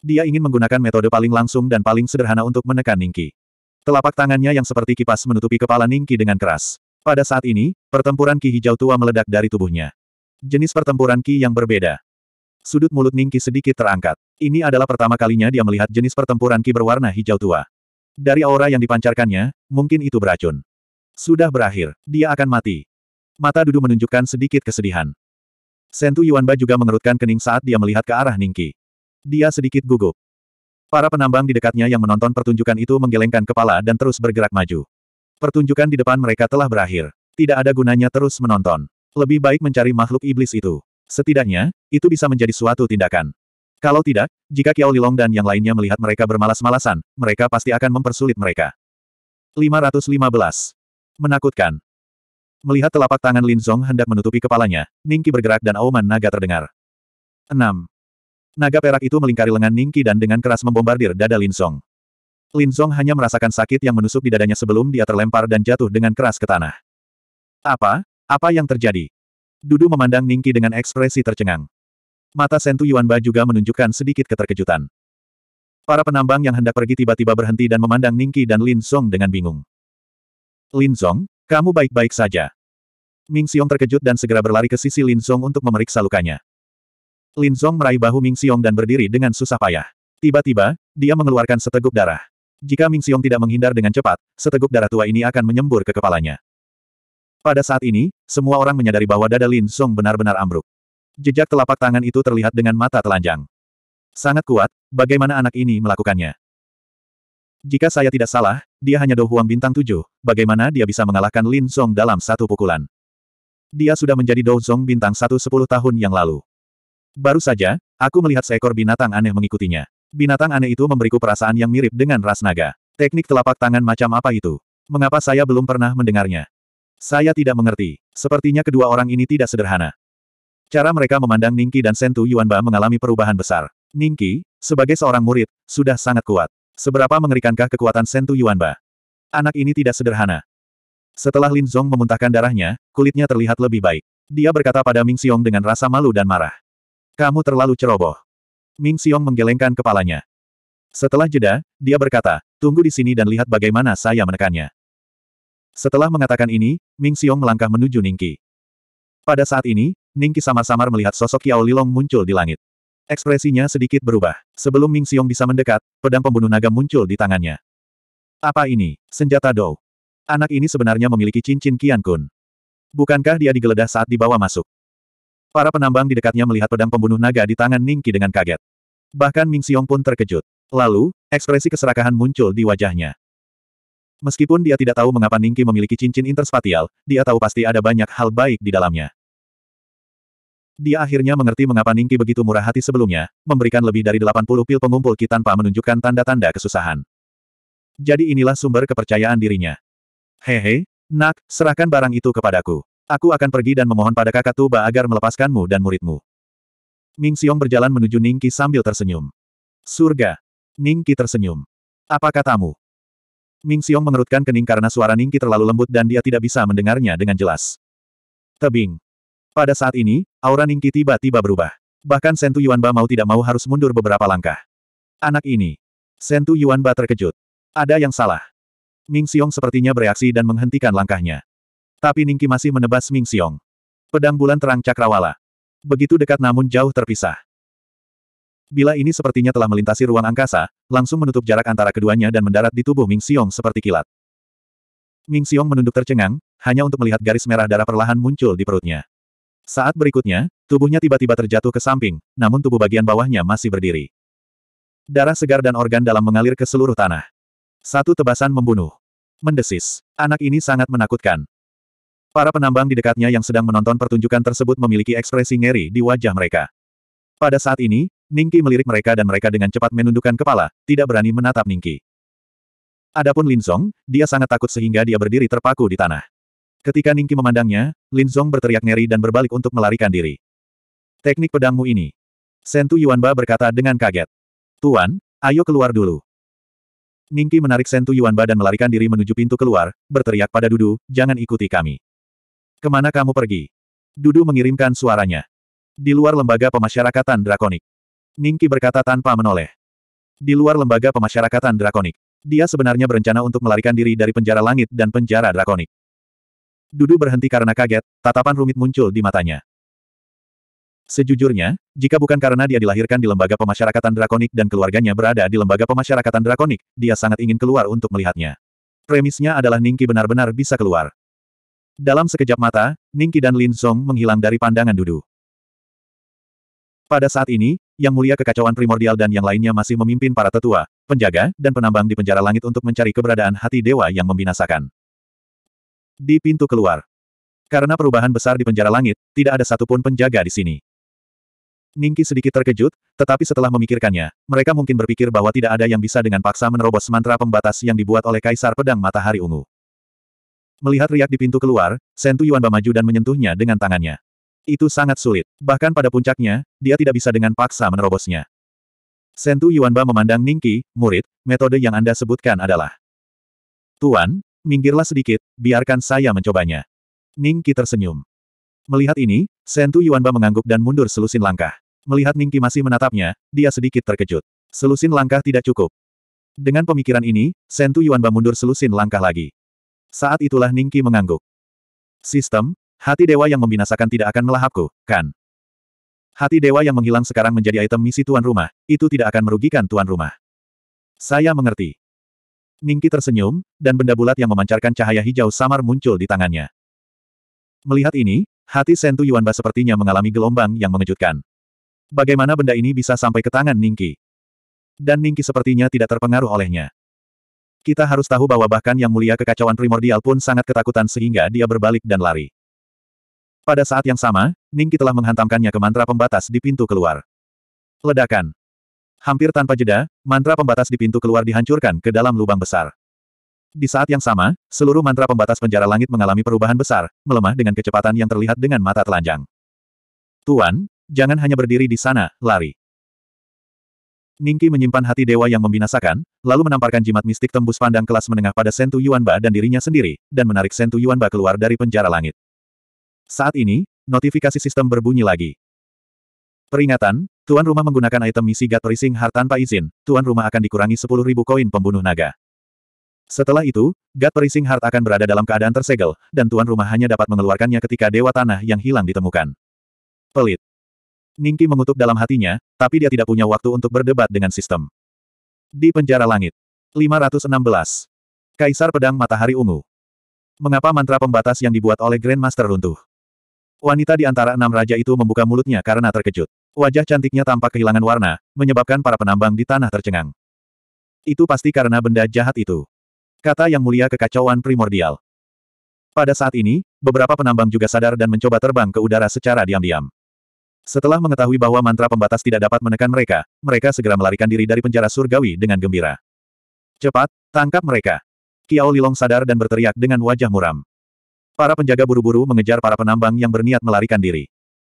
Dia ingin menggunakan metode paling langsung dan paling sederhana untuk menekan Ningki. Telapak tangannya yang seperti kipas menutupi kepala Ningki dengan keras. Pada saat ini, pertempuran Ki Hijau Tua meledak dari tubuhnya. Jenis pertempuran Ki yang berbeda. Sudut mulut Ningki sedikit terangkat. Ini adalah pertama kalinya dia melihat jenis pertempuran Ki berwarna hijau tua. Dari aura yang dipancarkannya, mungkin itu beracun. Sudah berakhir, dia akan mati. Mata Dudu menunjukkan sedikit kesedihan. Sentu Yuanba juga mengerutkan kening saat dia melihat ke arah Ningki. Dia sedikit gugup. Para penambang di dekatnya yang menonton pertunjukan itu menggelengkan kepala dan terus bergerak maju. Pertunjukan di depan mereka telah berakhir. Tidak ada gunanya terus menonton. Lebih baik mencari makhluk iblis itu. Setidaknya, itu bisa menjadi suatu tindakan. Kalau tidak, jika Kiao Lilong dan yang lainnya melihat mereka bermalas-malasan, mereka pasti akan mempersulit mereka. 515. Menakutkan. Melihat telapak tangan Lin Zong hendak menutupi kepalanya, Ningki bergerak dan auman naga terdengar. 6. Naga perak itu melingkari lengan Ningki dan dengan keras membombardir dada Lin Song. Lin Song hanya merasakan sakit yang menusuk di dadanya sebelum dia terlempar dan jatuh dengan keras ke tanah. Apa? Apa yang terjadi? Dudu memandang Ningki dengan ekspresi tercengang. Mata Sentu Yuanba juga menunjukkan sedikit keterkejutan. Para penambang yang hendak pergi tiba-tiba berhenti dan memandang Ningki dan Lin Song dengan bingung. Lin Song, kamu baik-baik saja. Ming Xiong terkejut dan segera berlari ke sisi Lin Song untuk memeriksa lukanya. Lin Zong meraih bahu Ming Xiong dan berdiri dengan susah payah. Tiba-tiba, dia mengeluarkan seteguk darah. Jika Ming Xiong tidak menghindar dengan cepat, seteguk darah tua ini akan menyembur ke kepalanya. Pada saat ini, semua orang menyadari bahwa dada Lin Song benar-benar ambruk. Jejak telapak tangan itu terlihat dengan mata telanjang. Sangat kuat, bagaimana anak ini melakukannya? Jika saya tidak salah, dia hanya Dohuang Bintang Tujuh. bagaimana dia bisa mengalahkan Lin Song dalam satu pukulan? Dia sudah menjadi Dohuang Bintang Satu 10 tahun yang lalu. Baru saja, aku melihat seekor binatang aneh mengikutinya. Binatang aneh itu memberiku perasaan yang mirip dengan ras naga. Teknik telapak tangan macam apa itu? Mengapa saya belum pernah mendengarnya? Saya tidak mengerti. Sepertinya kedua orang ini tidak sederhana. Cara mereka memandang Ningki dan Sentu Yuanba mengalami perubahan besar. Ningki, sebagai seorang murid, sudah sangat kuat. Seberapa mengerikankah kekuatan Sentu Yuanba? Anak ini tidak sederhana. Setelah Lin Zhong memuntahkan darahnya, kulitnya terlihat lebih baik. Dia berkata pada Ming Xiong dengan rasa malu dan marah. Kamu terlalu ceroboh. Ming Xiong menggelengkan kepalanya. Setelah jeda, dia berkata, tunggu di sini dan lihat bagaimana saya menekannya. Setelah mengatakan ini, Ming Xiong melangkah menuju Ningki. Pada saat ini, Ningki samar-samar melihat sosok Yao Lilong muncul di langit. Ekspresinya sedikit berubah. Sebelum Ming Xiong bisa mendekat, pedang pembunuh naga muncul di tangannya. Apa ini? Senjata Dou. Anak ini sebenarnya memiliki cincin Qian Kun. Bukankah dia digeledah saat dibawa masuk? Para penambang di dekatnya melihat pedang pembunuh naga di tangan Ningki dengan kaget. Bahkan Ming Xiong pun terkejut. Lalu, ekspresi keserakahan muncul di wajahnya. Meskipun dia tidak tahu mengapa Ningki memiliki cincin interspatial, dia tahu pasti ada banyak hal baik di dalamnya. Dia akhirnya mengerti mengapa Ningki begitu murah hati sebelumnya, memberikan lebih dari 80 pil pengumpul Ki tanpa menunjukkan tanda-tanda kesusahan. Jadi inilah sumber kepercayaan dirinya. Hehe, nak, serahkan barang itu kepadaku. Aku akan pergi dan memohon pada kakak Tuba agar melepaskanmu dan muridmu. Ming Xiong berjalan menuju Ning Qi sambil tersenyum. Surga. Ning Qi tersenyum. Apa katamu? Ming Xiong mengerutkan kening karena suara Ning Qi terlalu lembut dan dia tidak bisa mendengarnya dengan jelas. Tebing. Pada saat ini, aura Ning Qi tiba-tiba berubah. Bahkan Sentu Yuanba mau tidak mau harus mundur beberapa langkah. Anak ini. Sentu Yuanba terkejut. Ada yang salah. Ming Xiong sepertinya bereaksi dan menghentikan langkahnya. Tapi Ningki masih menebas Ming Xiong. Pedang bulan terang cakrawala. Begitu dekat namun jauh terpisah. Bila ini sepertinya telah melintasi ruang angkasa, langsung menutup jarak antara keduanya dan mendarat di tubuh Ming Xiong seperti kilat. Ming Xiong menunduk tercengang, hanya untuk melihat garis merah darah perlahan muncul di perutnya. Saat berikutnya, tubuhnya tiba-tiba terjatuh ke samping, namun tubuh bagian bawahnya masih berdiri. Darah segar dan organ dalam mengalir ke seluruh tanah. Satu tebasan membunuh. Mendesis. Anak ini sangat menakutkan. Para penambang di dekatnya yang sedang menonton pertunjukan tersebut memiliki ekspresi ngeri di wajah mereka. Pada saat ini, Ningki melirik mereka dan mereka dengan cepat menundukkan kepala, tidak berani menatap Ningki. Adapun Lin Zong, dia sangat takut sehingga dia berdiri terpaku di tanah. Ketika Ningki memandangnya, Lin Zong berteriak ngeri dan berbalik untuk melarikan diri. Teknik pedangmu ini. Sentu Yuanba berkata dengan kaget. Tuan, ayo keluar dulu. Ningki menarik Sentu Yuanba dan melarikan diri menuju pintu keluar, berteriak pada Dudu, jangan ikuti kami. Kemana kamu pergi? Dudu mengirimkan suaranya. Di luar lembaga pemasyarakatan drakonik. Ningki berkata tanpa menoleh. Di luar lembaga pemasyarakatan drakonik. Dia sebenarnya berencana untuk melarikan diri dari penjara langit dan penjara drakonik. Dudu berhenti karena kaget, tatapan rumit muncul di matanya. Sejujurnya, jika bukan karena dia dilahirkan di lembaga pemasyarakatan drakonik dan keluarganya berada di lembaga pemasyarakatan drakonik, dia sangat ingin keluar untuk melihatnya. Premisnya adalah Ningki benar-benar bisa keluar. Dalam sekejap mata, Ningki dan Lin Song menghilang dari pandangan Dudu. Pada saat ini, Yang Mulia Kekacauan Primordial dan yang lainnya masih memimpin para tetua, penjaga, dan penambang di penjara langit untuk mencari keberadaan hati dewa yang membinasakan. Di pintu keluar. Karena perubahan besar di penjara langit, tidak ada satupun penjaga di sini. Ningki sedikit terkejut, tetapi setelah memikirkannya, mereka mungkin berpikir bahwa tidak ada yang bisa dengan paksa menerobos mantra pembatas yang dibuat oleh Kaisar Pedang Matahari Ungu. Melihat riak di pintu keluar, Sentu Yuanba maju dan menyentuhnya dengan tangannya. Itu sangat sulit. Bahkan pada puncaknya, dia tidak bisa dengan paksa menerobosnya. Sentu Yuanba memandang Ningki, murid, metode yang Anda sebutkan adalah. Tuan, minggirlah sedikit, biarkan saya mencobanya. Ningki tersenyum. Melihat ini, Sentu Yuanba mengangguk dan mundur selusin langkah. Melihat Ningki masih menatapnya, dia sedikit terkejut. Selusin langkah tidak cukup. Dengan pemikiran ini, Sentu Yuanba mundur selusin langkah lagi. Saat itulah Ningki mengangguk. Sistem, hati dewa yang membinasakan tidak akan melahapku, kan? Hati dewa yang menghilang sekarang menjadi item misi tuan rumah, itu tidak akan merugikan tuan rumah. Saya mengerti. Ningki tersenyum, dan benda bulat yang memancarkan cahaya hijau samar muncul di tangannya. Melihat ini, hati Sentu Yuanba sepertinya mengalami gelombang yang mengejutkan. Bagaimana benda ini bisa sampai ke tangan Ningki? Dan Ningki sepertinya tidak terpengaruh olehnya. Kita harus tahu bahwa bahkan yang mulia kekacauan primordial pun sangat ketakutan sehingga dia berbalik dan lari. Pada saat yang sama, Ningki telah menghantamkannya ke mantra pembatas di pintu keluar. Ledakan. Hampir tanpa jeda, mantra pembatas di pintu keluar dihancurkan ke dalam lubang besar. Di saat yang sama, seluruh mantra pembatas penjara langit mengalami perubahan besar, melemah dengan kecepatan yang terlihat dengan mata telanjang. Tuan, jangan hanya berdiri di sana, lari. Ningki menyimpan hati dewa yang membinasakan, lalu menamparkan jimat mistik tembus pandang kelas menengah pada Sentu Yuanba dan dirinya sendiri, dan menarik Sentu Yuanba keluar dari penjara langit. Saat ini, notifikasi sistem berbunyi lagi. Peringatan, tuan rumah menggunakan item misi God Rising Heart tanpa izin, tuan rumah akan dikurangi ribu koin pembunuh naga. Setelah itu, God Rising Heart akan berada dalam keadaan tersegel, dan tuan rumah hanya dapat mengeluarkannya ketika Dewa Tanah yang hilang ditemukan. Pelit. Ningki mengutuk dalam hatinya, tapi dia tidak punya waktu untuk berdebat dengan sistem. Di penjara langit. 516. Kaisar Pedang Matahari Ungu. Mengapa mantra pembatas yang dibuat oleh Grandmaster runtuh? Wanita di antara enam raja itu membuka mulutnya karena terkejut. Wajah cantiknya tampak kehilangan warna, menyebabkan para penambang di tanah tercengang. Itu pasti karena benda jahat itu. Kata yang mulia kekacauan primordial. Pada saat ini, beberapa penambang juga sadar dan mencoba terbang ke udara secara diam-diam. Setelah mengetahui bahwa mantra pembatas tidak dapat menekan mereka, mereka segera melarikan diri dari penjara surgawi dengan gembira. Cepat, tangkap mereka. Kiao Lilong sadar dan berteriak dengan wajah muram. Para penjaga buru-buru mengejar para penambang yang berniat melarikan diri.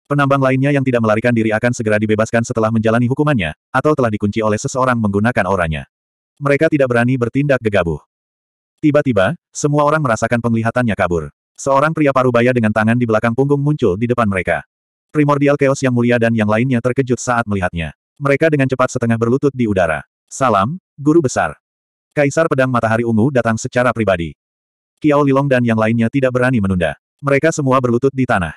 Penambang lainnya yang tidak melarikan diri akan segera dibebaskan setelah menjalani hukumannya, atau telah dikunci oleh seseorang menggunakan oranya. Mereka tidak berani bertindak gegabah. Tiba-tiba, semua orang merasakan penglihatannya kabur. Seorang pria parubaya dengan tangan di belakang punggung muncul di depan mereka primordial chaos yang mulia dan yang lainnya terkejut saat melihatnya. Mereka dengan cepat setengah berlutut di udara. Salam, Guru Besar. Kaisar Pedang Matahari Ungu datang secara pribadi. Kiao Lilong dan yang lainnya tidak berani menunda. Mereka semua berlutut di tanah.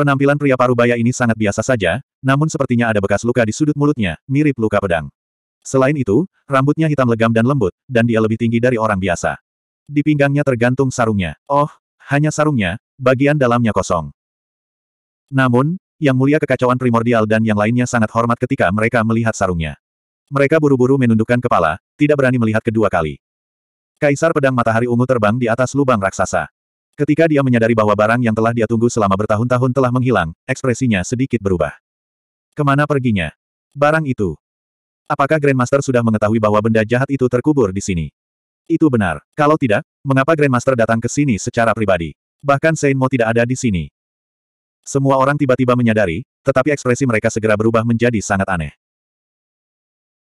Penampilan pria parubaya ini sangat biasa saja, namun sepertinya ada bekas luka di sudut mulutnya, mirip luka pedang. Selain itu, rambutnya hitam legam dan lembut, dan dia lebih tinggi dari orang biasa. Di pinggangnya tergantung sarungnya. Oh, hanya sarungnya, bagian dalamnya kosong. Namun, Yang Mulia kekacauan primordial dan yang lainnya sangat hormat ketika mereka melihat sarungnya. Mereka buru-buru menundukkan kepala, tidak berani melihat kedua kali. Kaisar pedang matahari ungu terbang di atas lubang raksasa. Ketika dia menyadari bahwa barang yang telah dia tunggu selama bertahun-tahun telah menghilang, ekspresinya sedikit berubah. Kemana perginya? Barang itu. Apakah Grandmaster sudah mengetahui bahwa benda jahat itu terkubur di sini? Itu benar. Kalau tidak, mengapa Grandmaster datang ke sini secara pribadi? Bahkan Saint Mo tidak ada di sini. Semua orang tiba-tiba menyadari, tetapi ekspresi mereka segera berubah menjadi sangat aneh.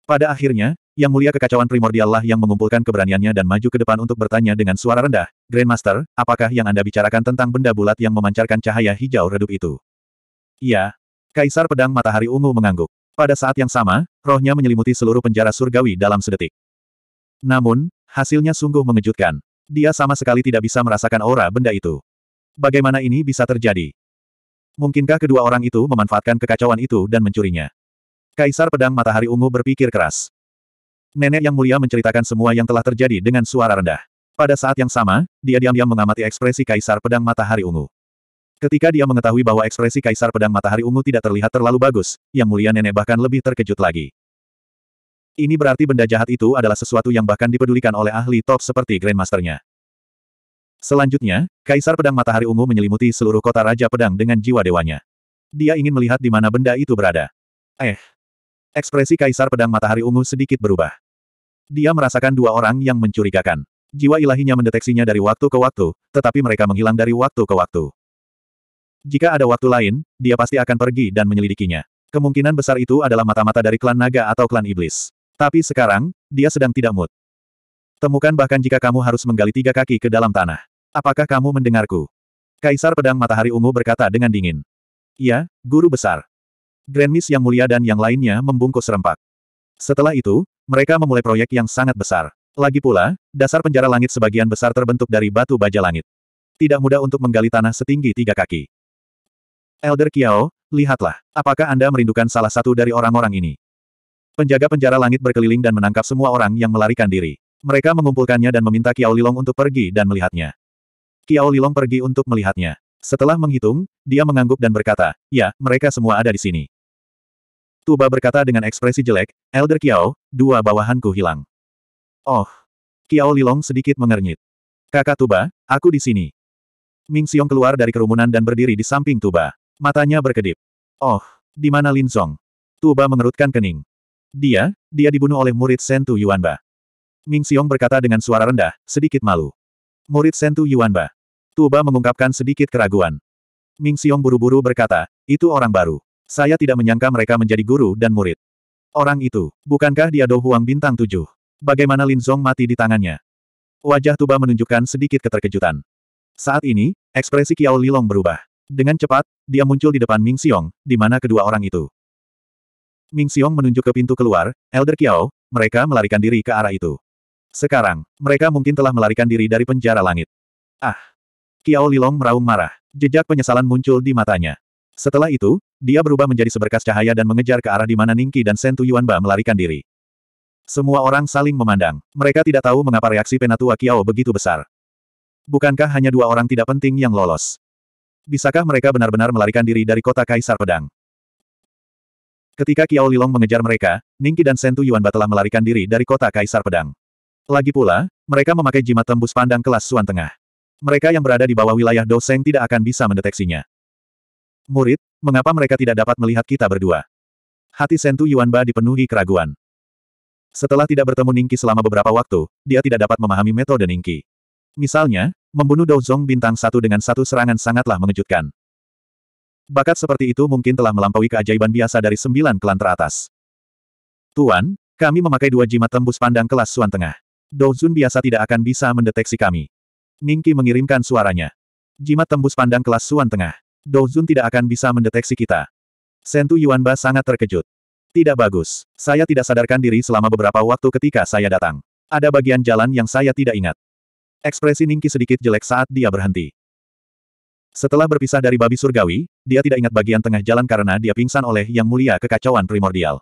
Pada akhirnya, yang mulia kekacauan primordial lah yang mengumpulkan keberaniannya dan maju ke depan untuk bertanya dengan suara rendah, Grandmaster, apakah yang Anda bicarakan tentang benda bulat yang memancarkan cahaya hijau redup itu? Iya. Kaisar Pedang Matahari Ungu mengangguk. Pada saat yang sama, rohnya menyelimuti seluruh penjara surgawi dalam sedetik. Namun, hasilnya sungguh mengejutkan. Dia sama sekali tidak bisa merasakan aura benda itu. Bagaimana ini bisa terjadi? Mungkinkah kedua orang itu memanfaatkan kekacauan itu dan mencurinya? Kaisar Pedang Matahari Ungu berpikir keras. Nenek yang mulia menceritakan semua yang telah terjadi dengan suara rendah. Pada saat yang sama, dia diam-diam mengamati ekspresi Kaisar Pedang Matahari Ungu. Ketika dia mengetahui bahwa ekspresi Kaisar Pedang Matahari Ungu tidak terlihat terlalu bagus, yang mulia nenek bahkan lebih terkejut lagi. Ini berarti benda jahat itu adalah sesuatu yang bahkan dipedulikan oleh ahli top seperti Grandmasternya. Selanjutnya, Kaisar Pedang Matahari Ungu menyelimuti seluruh kota Raja Pedang dengan jiwa dewanya. Dia ingin melihat di mana benda itu berada. Eh. Ekspresi Kaisar Pedang Matahari Ungu sedikit berubah. Dia merasakan dua orang yang mencurigakan. Jiwa ilahinya mendeteksinya dari waktu ke waktu, tetapi mereka menghilang dari waktu ke waktu. Jika ada waktu lain, dia pasti akan pergi dan menyelidikinya. Kemungkinan besar itu adalah mata-mata dari klan naga atau klan iblis. Tapi sekarang, dia sedang tidak mood. Temukan bahkan jika kamu harus menggali tiga kaki ke dalam tanah. Apakah kamu mendengarku? Kaisar Pedang Matahari Ungu berkata dengan dingin. Ya, guru besar. Grand Miss yang mulia dan yang lainnya membungkus serempak. Setelah itu, mereka memulai proyek yang sangat besar. Lagi pula, dasar penjara langit sebagian besar terbentuk dari batu baja langit. Tidak mudah untuk menggali tanah setinggi tiga kaki. Elder Kiao, lihatlah, apakah Anda merindukan salah satu dari orang-orang ini? Penjaga penjara langit berkeliling dan menangkap semua orang yang melarikan diri. Mereka mengumpulkannya dan meminta Kiao Lilong untuk pergi dan melihatnya. Kiao Lilong pergi untuk melihatnya. Setelah menghitung, dia mengangguk dan berkata, ya, mereka semua ada di sini. Tuba berkata dengan ekspresi jelek, Elder Kiao, dua bawahanku hilang. Oh. Kiao Lilong sedikit mengernyit. Kakak Tuba, aku di sini. Ming Xiong keluar dari kerumunan dan berdiri di samping Tuba. Matanya berkedip. Oh, di mana Lin Song? Tuba mengerutkan kening. Dia, dia dibunuh oleh murid Sentu Yuanba. Ming Xiong berkata dengan suara rendah, sedikit malu. Murid Sentu Yuanba. Tuba mengungkapkan sedikit keraguan. Ming Xiong buru-buru berkata, itu orang baru. Saya tidak menyangka mereka menjadi guru dan murid. Orang itu, bukankah dia Dohuang Bintang Tujuh? Bagaimana Lin Zong mati di tangannya? Wajah Tuba menunjukkan sedikit keterkejutan. Saat ini, ekspresi Qiao Lilong berubah. Dengan cepat, dia muncul di depan Ming Xiong, di mana kedua orang itu. Ming Xiong menunjuk ke pintu keluar, Elder Kiao, mereka melarikan diri ke arah itu. Sekarang, mereka mungkin telah melarikan diri dari penjara langit. Ah! Kiao Lilong meraung marah. Jejak penyesalan muncul di matanya. Setelah itu, dia berubah menjadi seberkas cahaya dan mengejar ke arah di mana Ningki dan Sentu Yuanba melarikan diri. Semua orang saling memandang. Mereka tidak tahu mengapa reaksi Penatua Kiao begitu besar. Bukankah hanya dua orang tidak penting yang lolos? Bisakah mereka benar-benar melarikan diri dari kota Kaisar Pedang? Ketika Kiao Lilong mengejar mereka, Ningki dan Sentu Yuanba telah melarikan diri dari kota Kaisar Pedang. Lagi pula, mereka memakai jimat tembus pandang kelas Suan Tengah. Mereka yang berada di bawah wilayah Doseng tidak akan bisa mendeteksinya. Murid, mengapa mereka tidak dapat melihat kita berdua? Hati Sentu Yuanba dipenuhi keraguan. Setelah tidak bertemu Ningki selama beberapa waktu, dia tidak dapat memahami metode Ningki. Misalnya, membunuh Douzong bintang satu dengan satu serangan sangatlah mengejutkan. Bakat seperti itu mungkin telah melampaui keajaiban biasa dari sembilan klan teratas. Tuan, kami memakai dua jimat tembus pandang kelas Suan Tengah. Douzun biasa tidak akan bisa mendeteksi kami. Ningki mengirimkan suaranya. Jimat tembus pandang kelas Suan Tengah. Douzun tidak akan bisa mendeteksi kita. Sentu Yuanba sangat terkejut. Tidak bagus. Saya tidak sadarkan diri selama beberapa waktu ketika saya datang. Ada bagian jalan yang saya tidak ingat. Ekspresi Ningki sedikit jelek saat dia berhenti. Setelah berpisah dari babi surgawi, dia tidak ingat bagian tengah jalan karena dia pingsan oleh yang mulia kekacauan primordial.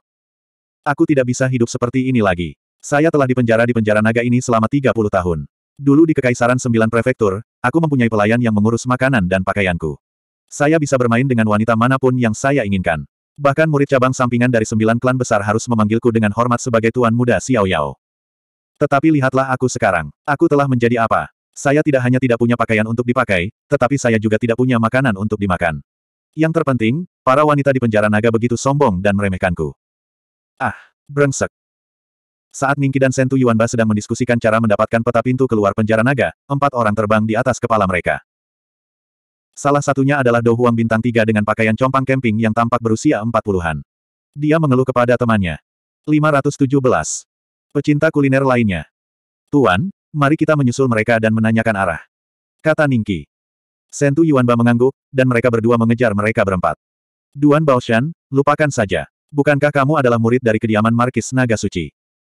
Aku tidak bisa hidup seperti ini lagi. Saya telah dipenjara di penjara naga ini selama 30 tahun. Dulu di Kekaisaran Sembilan Prefektur, aku mempunyai pelayan yang mengurus makanan dan pakaianku. Saya bisa bermain dengan wanita manapun yang saya inginkan. Bahkan murid cabang sampingan dari sembilan klan besar harus memanggilku dengan hormat sebagai tuan muda Xiao Yao. Tetapi lihatlah aku sekarang. Aku telah menjadi apa? Saya tidak hanya tidak punya pakaian untuk dipakai, tetapi saya juga tidak punya makanan untuk dimakan. Yang terpenting, para wanita di penjara naga begitu sombong dan meremehkanku. Ah, brengsek. Saat Ningki dan Sentu Yuanba sedang mendiskusikan cara mendapatkan peta pintu keluar penjara naga, empat orang terbang di atas kepala mereka. Salah satunya adalah Do Huang Bintang Tiga dengan pakaian compang camping yang tampak berusia empat puluhan. Dia mengeluh kepada temannya. 517. Pecinta kuliner lainnya. Tuan, mari kita menyusul mereka dan menanyakan arah. Kata Ningki. Sentu Yuanba mengangguk, dan mereka berdua mengejar mereka berempat. Duan Baoshan, lupakan saja. Bukankah kamu adalah murid dari kediaman Markis Naga Suci?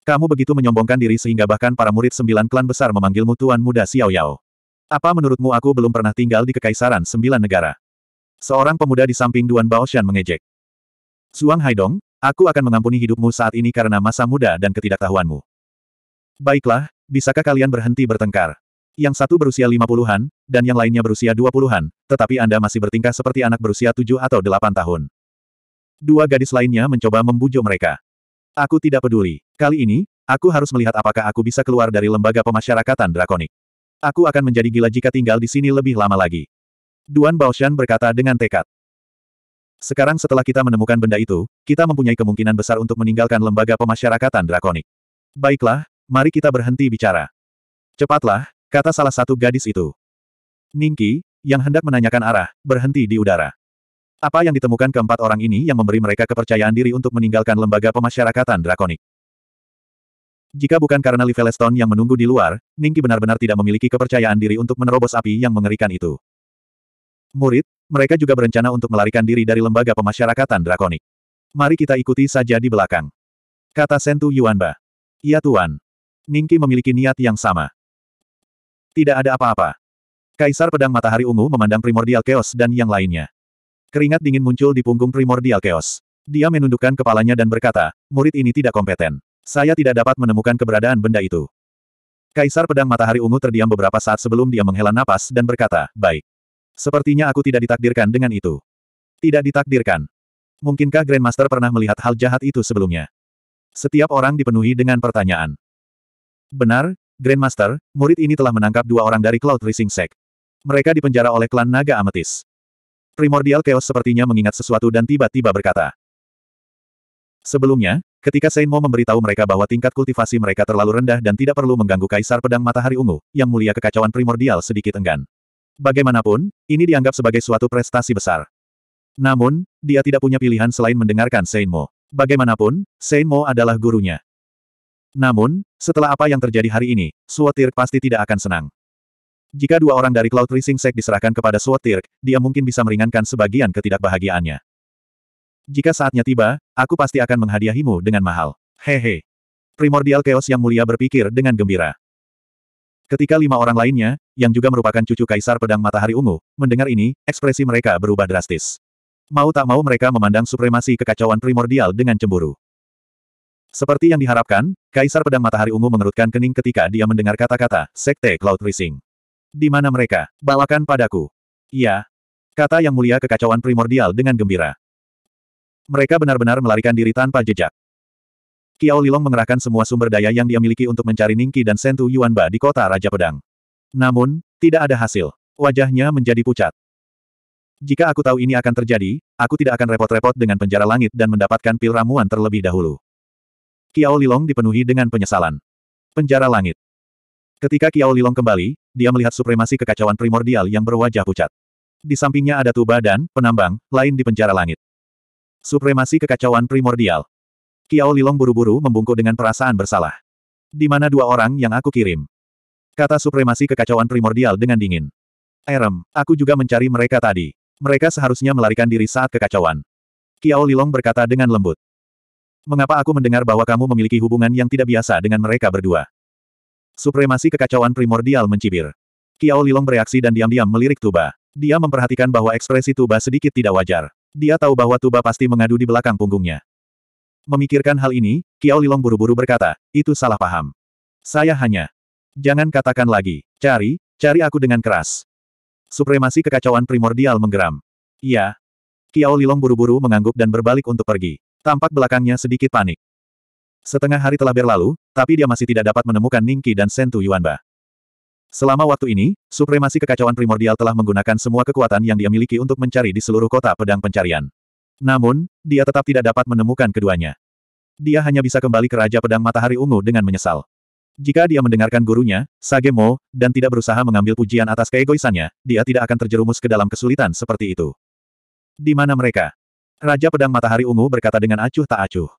Kamu begitu menyombongkan diri sehingga bahkan para murid sembilan klan besar memanggilmu Tuan Muda Xiao Yao. Apa menurutmu aku belum pernah tinggal di Kekaisaran Sembilan Negara? Seorang pemuda di samping Duan Baoshan mengejek. Suang Haidong, aku akan mengampuni hidupmu saat ini karena masa muda dan ketidaktahuanmu. Baiklah, bisakah kalian berhenti bertengkar? Yang satu berusia lima puluhan, dan yang lainnya berusia dua puluhan, tetapi Anda masih bertingkah seperti anak berusia tujuh atau delapan tahun. Dua gadis lainnya mencoba membujuk mereka. Aku tidak peduli. Kali ini, aku harus melihat apakah aku bisa keluar dari lembaga pemasyarakatan drakonik. Aku akan menjadi gila jika tinggal di sini lebih lama lagi. Duan Baoshan berkata dengan tekad. Sekarang setelah kita menemukan benda itu, kita mempunyai kemungkinan besar untuk meninggalkan lembaga pemasyarakatan drakonik. Baiklah, mari kita berhenti bicara. Cepatlah, kata salah satu gadis itu. Ningki, yang hendak menanyakan arah, berhenti di udara. Apa yang ditemukan keempat orang ini yang memberi mereka kepercayaan diri untuk meninggalkan lembaga pemasyarakatan drakonik? Jika bukan karena Liveleston yang menunggu di luar, Ningki benar-benar tidak memiliki kepercayaan diri untuk menerobos api yang mengerikan itu. Murid, mereka juga berencana untuk melarikan diri dari lembaga pemasyarakatan drakonik. Mari kita ikuti saja di belakang. Kata Sentu Yuanba. Iya Tuan. Ningki memiliki niat yang sama. Tidak ada apa-apa. Kaisar Pedang Matahari Ungu memandang primordial chaos dan yang lainnya. Keringat dingin muncul di punggung primordial chaos. Dia menundukkan kepalanya dan berkata, murid ini tidak kompeten. Saya tidak dapat menemukan keberadaan benda itu. Kaisar Pedang Matahari Ungu terdiam beberapa saat sebelum dia menghela napas dan berkata, baik. Sepertinya aku tidak ditakdirkan dengan itu. Tidak ditakdirkan. Mungkinkah Grandmaster pernah melihat hal jahat itu sebelumnya? Setiap orang dipenuhi dengan pertanyaan. Benar, Grandmaster, murid ini telah menangkap dua orang dari Cloud Rising Sect. Mereka dipenjara oleh klan Naga Ametis. Primordial Chaos sepertinya mengingat sesuatu dan tiba-tiba berkata. Sebelumnya, ketika Saint Mo memberitahu mereka bahwa tingkat kultivasi mereka terlalu rendah dan tidak perlu mengganggu Kaisar Pedang Matahari Ungu, yang mulia kekacauan primordial sedikit enggan. Bagaimanapun, ini dianggap sebagai suatu prestasi besar. Namun, dia tidak punya pilihan selain mendengarkan Saint Mo. Bagaimanapun, Saint Mo adalah gurunya. Namun, setelah apa yang terjadi hari ini, Suotir pasti tidak akan senang. Jika dua orang dari Cloud Rising Sect diserahkan kepada Sword dia mungkin bisa meringankan sebagian ketidakbahagiaannya. Jika saatnya tiba, aku pasti akan menghadiahimu dengan mahal. Hehe. Primordial Chaos yang mulia berpikir dengan gembira. Ketika lima orang lainnya, yang juga merupakan cucu Kaisar Pedang Matahari Ungu, mendengar ini, ekspresi mereka berubah drastis. Mau tak mau mereka memandang supremasi kekacauan primordial dengan cemburu. Seperti yang diharapkan, Kaisar Pedang Matahari Ungu mengerutkan kening ketika dia mendengar kata-kata Sekte Cloud Rising. Di mana mereka? Bawakan padaku. Iya. Kata yang mulia kekacauan primordial dengan gembira. Mereka benar-benar melarikan diri tanpa jejak. Kiao Lilong mengerahkan semua sumber daya yang dia miliki untuk mencari Ningki dan Sentu Yuanba di kota Raja Pedang. Namun, tidak ada hasil. Wajahnya menjadi pucat. Jika aku tahu ini akan terjadi, aku tidak akan repot-repot dengan penjara langit dan mendapatkan pil ramuan terlebih dahulu. Kiao Lilong dipenuhi dengan penyesalan. Penjara langit. Ketika Kiao Lilong kembali, dia melihat supremasi kekacauan primordial yang berwajah pucat. Di sampingnya ada tuba dan penambang lain di penjara langit. Supremasi kekacauan primordial. Kiao Lilong buru-buru membungkuk dengan perasaan bersalah. Di mana dua orang yang aku kirim? Kata supremasi kekacauan primordial dengan dingin. Erem, aku juga mencari mereka tadi. Mereka seharusnya melarikan diri saat kekacauan. Kiao Lilong berkata dengan lembut. Mengapa aku mendengar bahwa kamu memiliki hubungan yang tidak biasa dengan mereka berdua? Supremasi kekacauan primordial mencibir. Kiao Lilong bereaksi dan diam-diam melirik Tuba. Dia memperhatikan bahwa ekspresi Tuba sedikit tidak wajar. Dia tahu bahwa Tuba pasti mengadu di belakang punggungnya. Memikirkan hal ini, Kiao Lilong buru-buru berkata, itu salah paham. Saya hanya. Jangan katakan lagi, cari, cari aku dengan keras. Supremasi kekacauan primordial menggeram. Iya. Kiao Lilong buru-buru mengangguk dan berbalik untuk pergi. Tampak belakangnya sedikit panik. Setengah hari telah berlalu, tapi dia masih tidak dapat menemukan Ningki dan Sentu Yuanba. Selama waktu ini, supremasi kekacauan primordial telah menggunakan semua kekuatan yang dia miliki untuk mencari di seluruh kota pedang pencarian. Namun, dia tetap tidak dapat menemukan keduanya. Dia hanya bisa kembali ke Raja Pedang Matahari Ungu dengan menyesal. Jika dia mendengarkan gurunya, Sagemo, dan tidak berusaha mengambil pujian atas keegoisannya, dia tidak akan terjerumus ke dalam kesulitan seperti itu. Di mana mereka? Raja Pedang Matahari Ungu berkata dengan acuh tak acuh.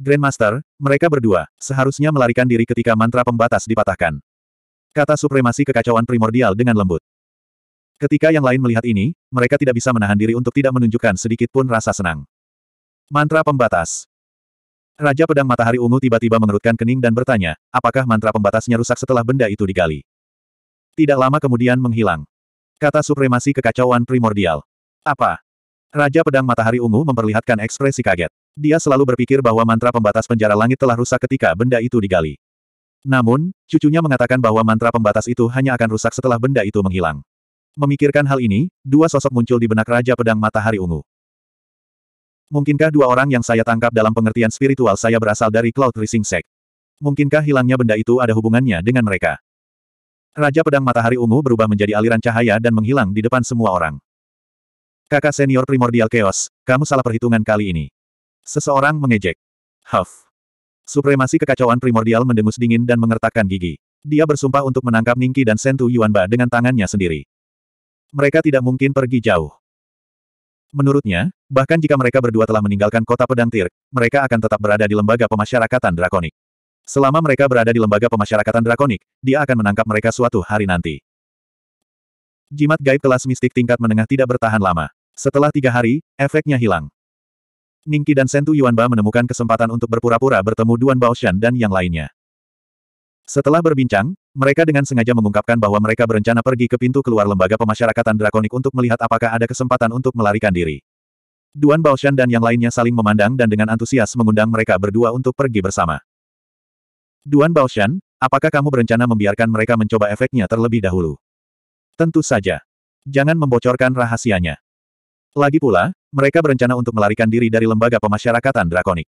Grandmaster, mereka berdua, seharusnya melarikan diri ketika mantra pembatas dipatahkan. Kata supremasi kekacauan primordial dengan lembut. Ketika yang lain melihat ini, mereka tidak bisa menahan diri untuk tidak menunjukkan sedikit pun rasa senang. Mantra pembatas. Raja pedang matahari ungu tiba-tiba mengerutkan kening dan bertanya, apakah mantra pembatasnya rusak setelah benda itu digali? Tidak lama kemudian menghilang. Kata supremasi kekacauan primordial. Apa? Raja pedang matahari ungu memperlihatkan ekspresi kaget. Dia selalu berpikir bahwa mantra pembatas penjara langit telah rusak ketika benda itu digali. Namun, cucunya mengatakan bahwa mantra pembatas itu hanya akan rusak setelah benda itu menghilang. Memikirkan hal ini, dua sosok muncul di benak Raja Pedang Matahari Ungu. Mungkinkah dua orang yang saya tangkap dalam pengertian spiritual saya berasal dari Cloud Rising Sect? Mungkinkah hilangnya benda itu ada hubungannya dengan mereka? Raja Pedang Matahari Ungu berubah menjadi aliran cahaya dan menghilang di depan semua orang. Kakak senior primordial Chaos, kamu salah perhitungan kali ini. Seseorang mengejek. Huff. Supremasi kekacauan primordial mendengus dingin dan mengertakkan gigi. Dia bersumpah untuk menangkap Ningki dan Sentu Yuanba dengan tangannya sendiri. Mereka tidak mungkin pergi jauh. Menurutnya, bahkan jika mereka berdua telah meninggalkan kota pedang tir, mereka akan tetap berada di lembaga pemasyarakatan drakonik. Selama mereka berada di lembaga pemasyarakatan drakonik, dia akan menangkap mereka suatu hari nanti. Jimat gaib kelas mistik tingkat menengah tidak bertahan lama. Setelah tiga hari, efeknya hilang. Ningki dan Sentu Yuanba menemukan kesempatan untuk berpura-pura bertemu Duan Baoshan dan yang lainnya. Setelah berbincang, mereka dengan sengaja mengungkapkan bahwa mereka berencana pergi ke pintu keluar lembaga pemasyarakatan drakonik untuk melihat apakah ada kesempatan untuk melarikan diri. Duan Baoshan dan yang lainnya saling memandang dan dengan antusias mengundang mereka berdua untuk pergi bersama. Duan Baoshan, apakah kamu berencana membiarkan mereka mencoba efeknya terlebih dahulu? Tentu saja. Jangan membocorkan rahasianya. Lagi pula, mereka berencana untuk melarikan diri dari lembaga pemasyarakatan drakonik.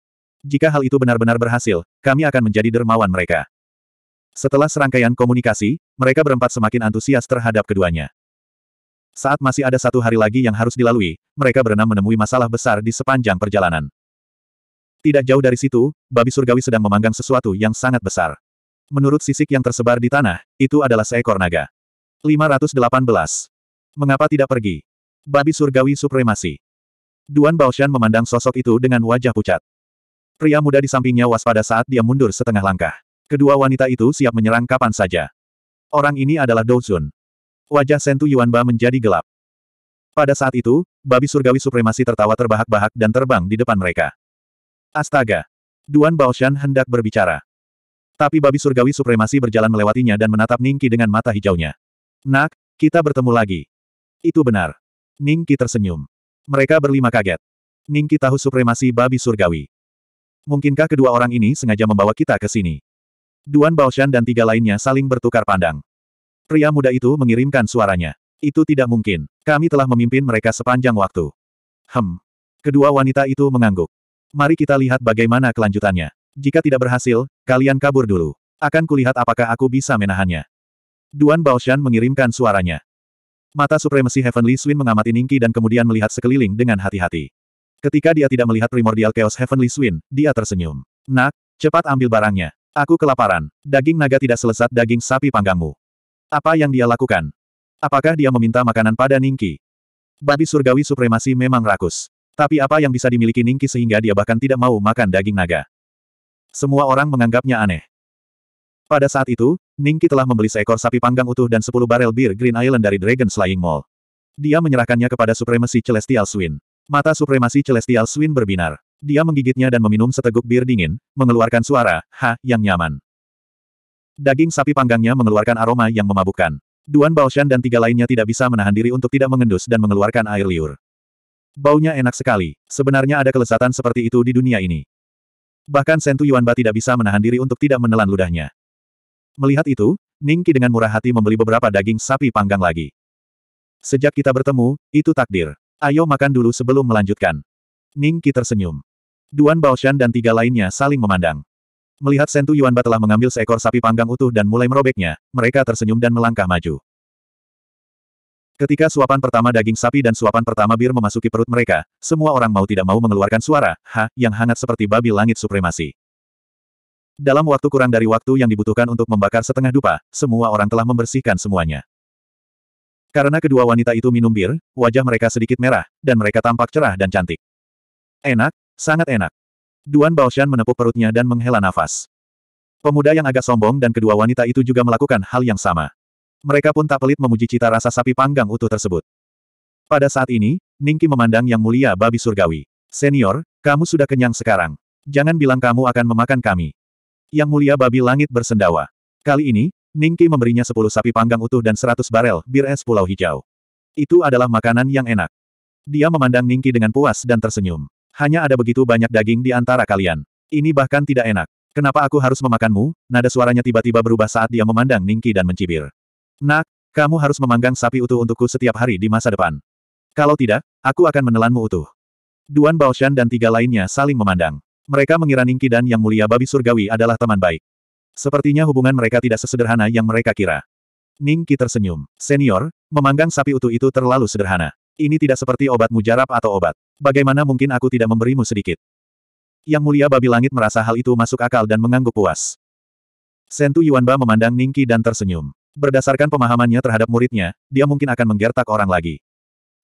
Jika hal itu benar-benar berhasil, kami akan menjadi dermawan mereka. Setelah serangkaian komunikasi, mereka berempat semakin antusias terhadap keduanya. Saat masih ada satu hari lagi yang harus dilalui, mereka berenam menemui masalah besar di sepanjang perjalanan. Tidak jauh dari situ, babi surgawi sedang memanggang sesuatu yang sangat besar. Menurut sisik yang tersebar di tanah, itu adalah seekor naga. 518. Mengapa tidak pergi? Babi surgawi supremasi. Duan Baoshan memandang sosok itu dengan wajah pucat. Pria muda di sampingnya waspada saat dia mundur setengah langkah. Kedua wanita itu siap menyerang kapan saja. Orang ini adalah Douzun. Wajah Sentu Yuanba menjadi gelap. Pada saat itu, babi surgawi supremasi tertawa terbahak-bahak dan terbang di depan mereka. Astaga! Duan Baoshan hendak berbicara. Tapi babi surgawi supremasi berjalan melewatinya dan menatap Ningki dengan mata hijaunya. Nak, kita bertemu lagi. Itu benar. Ningki tersenyum. Mereka berlima kaget. Ningki tahu supremasi babi surgawi. Mungkinkah kedua orang ini sengaja membawa kita ke sini? Duan Baoshan dan tiga lainnya saling bertukar pandang. Pria muda itu mengirimkan suaranya. Itu tidak mungkin. Kami telah memimpin mereka sepanjang waktu. Hem. Kedua wanita itu mengangguk. Mari kita lihat bagaimana kelanjutannya. Jika tidak berhasil, kalian kabur dulu. Akan kulihat apakah aku bisa menahannya. Duan Baoshan mengirimkan suaranya. Mata supremasi Heavenly Swin mengamati Ningki dan kemudian melihat sekeliling dengan hati-hati. Ketika dia tidak melihat primordial chaos Heavenly Swin, dia tersenyum. Nak, cepat ambil barangnya. Aku kelaparan. Daging naga tidak selesat daging sapi panggangmu. Apa yang dia lakukan? Apakah dia meminta makanan pada Ningki? Babi surgawi supremasi memang rakus. Tapi apa yang bisa dimiliki Ningki sehingga dia bahkan tidak mau makan daging naga? Semua orang menganggapnya aneh. Pada saat itu, Ningki telah membeli seekor sapi panggang utuh dan 10 barel bir Green Island dari Dragon Slaying Mall. Dia menyerahkannya kepada Supremasi Celestial Swin. Mata Supremasi Celestial Swin berbinar. Dia menggigitnya dan meminum seteguk bir dingin, mengeluarkan suara, ha, yang nyaman. Daging sapi panggangnya mengeluarkan aroma yang memabukkan. Duan Baoshan dan tiga lainnya tidak bisa menahan diri untuk tidak mengendus dan mengeluarkan air liur. Baunya enak sekali. Sebenarnya ada kelesatan seperti itu di dunia ini. Bahkan Sentu Yuanba tidak bisa menahan diri untuk tidak menelan ludahnya. Melihat itu, Ningki dengan murah hati membeli beberapa daging sapi panggang lagi. Sejak kita bertemu, itu takdir. Ayo makan dulu sebelum melanjutkan. Ningki tersenyum. Duan Baoshan dan tiga lainnya saling memandang. Melihat Sentu Yuanba telah mengambil seekor sapi panggang utuh dan mulai merobeknya, mereka tersenyum dan melangkah maju. Ketika suapan pertama daging sapi dan suapan pertama bir memasuki perut mereka, semua orang mau tidak mau mengeluarkan suara, ha, yang hangat seperti babi langit supremasi. Dalam waktu kurang dari waktu yang dibutuhkan untuk membakar setengah dupa, semua orang telah membersihkan semuanya. Karena kedua wanita itu minum bir, wajah mereka sedikit merah, dan mereka tampak cerah dan cantik. Enak, sangat enak. Duan Baoshan menepuk perutnya dan menghela nafas. Pemuda yang agak sombong dan kedua wanita itu juga melakukan hal yang sama. Mereka pun tak pelit memuji cita rasa sapi panggang utuh tersebut. Pada saat ini, Ningki memandang yang mulia babi surgawi. Senior, kamu sudah kenyang sekarang. Jangan bilang kamu akan memakan kami. Yang Mulia Babi Langit bersendawa. Kali ini, Ningki memberinya sepuluh sapi panggang utuh dan seratus barel bir es Pulau Hijau. Itu adalah makanan yang enak. Dia memandang Ningki dengan puas dan tersenyum. Hanya ada begitu banyak daging di antara kalian. Ini bahkan tidak enak. Kenapa aku harus memakanmu? Nada suaranya tiba-tiba berubah saat dia memandang Ningki dan mencibir. Nak, kamu harus memanggang sapi utuh untukku setiap hari di masa depan. Kalau tidak, aku akan menelanmu utuh. Duan Baoshan dan tiga lainnya saling memandang. Mereka mengira Ningki dan Yang Mulia Babi Surgawi adalah teman baik. Sepertinya hubungan mereka tidak sesederhana yang mereka kira. Ningki tersenyum. Senior, memanggang sapi utuh itu terlalu sederhana. Ini tidak seperti obat mujarab atau obat. Bagaimana mungkin aku tidak memberimu sedikit? Yang Mulia Babi Langit merasa hal itu masuk akal dan mengangguk puas. Sentu Yuanba memandang Ningki dan tersenyum. Berdasarkan pemahamannya terhadap muridnya, dia mungkin akan menggertak orang lagi.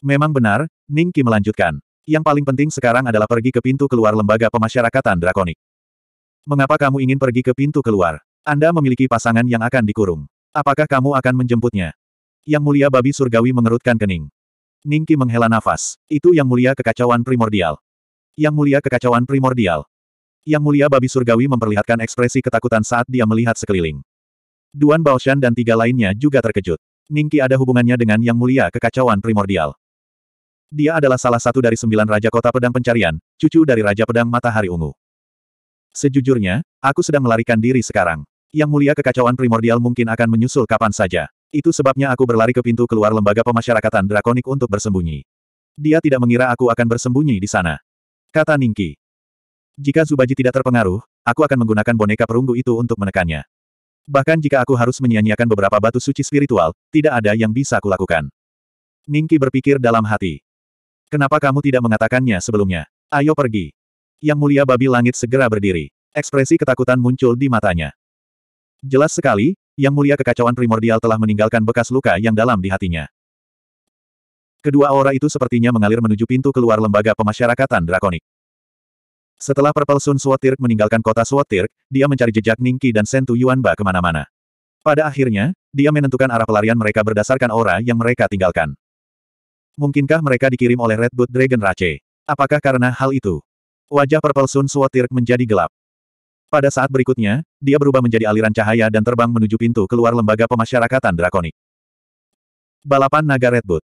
Memang benar, Ningki melanjutkan. Yang paling penting sekarang adalah pergi ke pintu keluar lembaga pemasyarakatan drakonik. Mengapa kamu ingin pergi ke pintu keluar? Anda memiliki pasangan yang akan dikurung. Apakah kamu akan menjemputnya? Yang mulia babi surgawi mengerutkan kening. Ningki menghela nafas. Itu yang mulia kekacauan primordial. Yang mulia kekacauan primordial. Yang mulia babi surgawi memperlihatkan ekspresi ketakutan saat dia melihat sekeliling. Duan Baoshan dan tiga lainnya juga terkejut. Ningki ada hubungannya dengan yang mulia kekacauan primordial. Dia adalah salah satu dari sembilan Raja Kota Pedang Pencarian, cucu dari Raja Pedang Matahari Ungu. Sejujurnya, aku sedang melarikan diri sekarang. Yang mulia kekacauan primordial mungkin akan menyusul kapan saja. Itu sebabnya aku berlari ke pintu keluar lembaga pemasyarakatan drakonik untuk bersembunyi. Dia tidak mengira aku akan bersembunyi di sana. Kata Ningki. Jika Zubaji tidak terpengaruh, aku akan menggunakan boneka perunggu itu untuk menekannya. Bahkan jika aku harus menyia-nyiakan beberapa batu suci spiritual, tidak ada yang bisa kulakukan. Ningki berpikir dalam hati. Kenapa kamu tidak mengatakannya sebelumnya? Ayo pergi. Yang mulia babi langit segera berdiri. Ekspresi ketakutan muncul di matanya. Jelas sekali, yang mulia kekacauan primordial telah meninggalkan bekas luka yang dalam di hatinya. Kedua aura itu sepertinya mengalir menuju pintu keluar lembaga pemasyarakatan drakonik. Setelah Purple Sun Swatirk meninggalkan kota Swatirk, dia mencari jejak Ningki dan Sentu Yuanba kemana-mana. Pada akhirnya, dia menentukan arah pelarian mereka berdasarkan aura yang mereka tinggalkan. Mungkinkah mereka dikirim oleh Redwood Dragon Rache? Apakah karena hal itu? Wajah Purple Sun Swotirk menjadi gelap. Pada saat berikutnya, dia berubah menjadi aliran cahaya dan terbang menuju pintu keluar lembaga pemasyarakatan drakonik. Balapan Naga Redwood.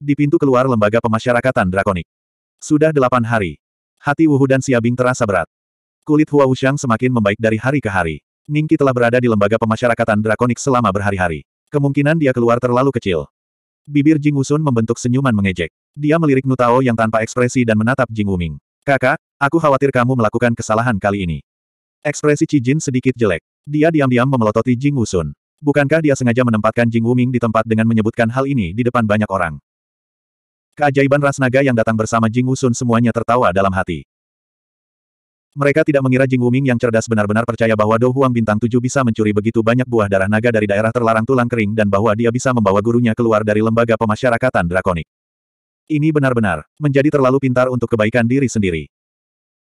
Di pintu keluar lembaga pemasyarakatan drakonik. Sudah delapan hari. Hati Wuhu dan Siabing terasa berat. Kulit Hua Wuxiang semakin membaik dari hari ke hari. Ningki telah berada di lembaga pemasyarakatan drakonik selama berhari-hari. Kemungkinan dia keluar terlalu kecil. Bibir Jing Wusun membentuk senyuman mengejek. Dia melirik Nutao yang tanpa ekspresi dan menatap Jing Wuming. Kakak, aku khawatir kamu melakukan kesalahan kali ini. Ekspresi Cijin sedikit jelek. Dia diam-diam memelototi Jing Wusun. Bukankah dia sengaja menempatkan Jing Wuming di tempat dengan menyebutkan hal ini di depan banyak orang? Keajaiban ras naga yang datang bersama Jing Wusun semuanya tertawa dalam hati. Mereka tidak mengira Jing Wuming yang cerdas benar-benar percaya bahwa Dou Huang Bintang Tujuh bisa mencuri begitu banyak buah darah naga dari daerah terlarang tulang kering dan bahwa dia bisa membawa gurunya keluar dari lembaga pemasyarakatan drakonik. Ini benar-benar menjadi terlalu pintar untuk kebaikan diri sendiri.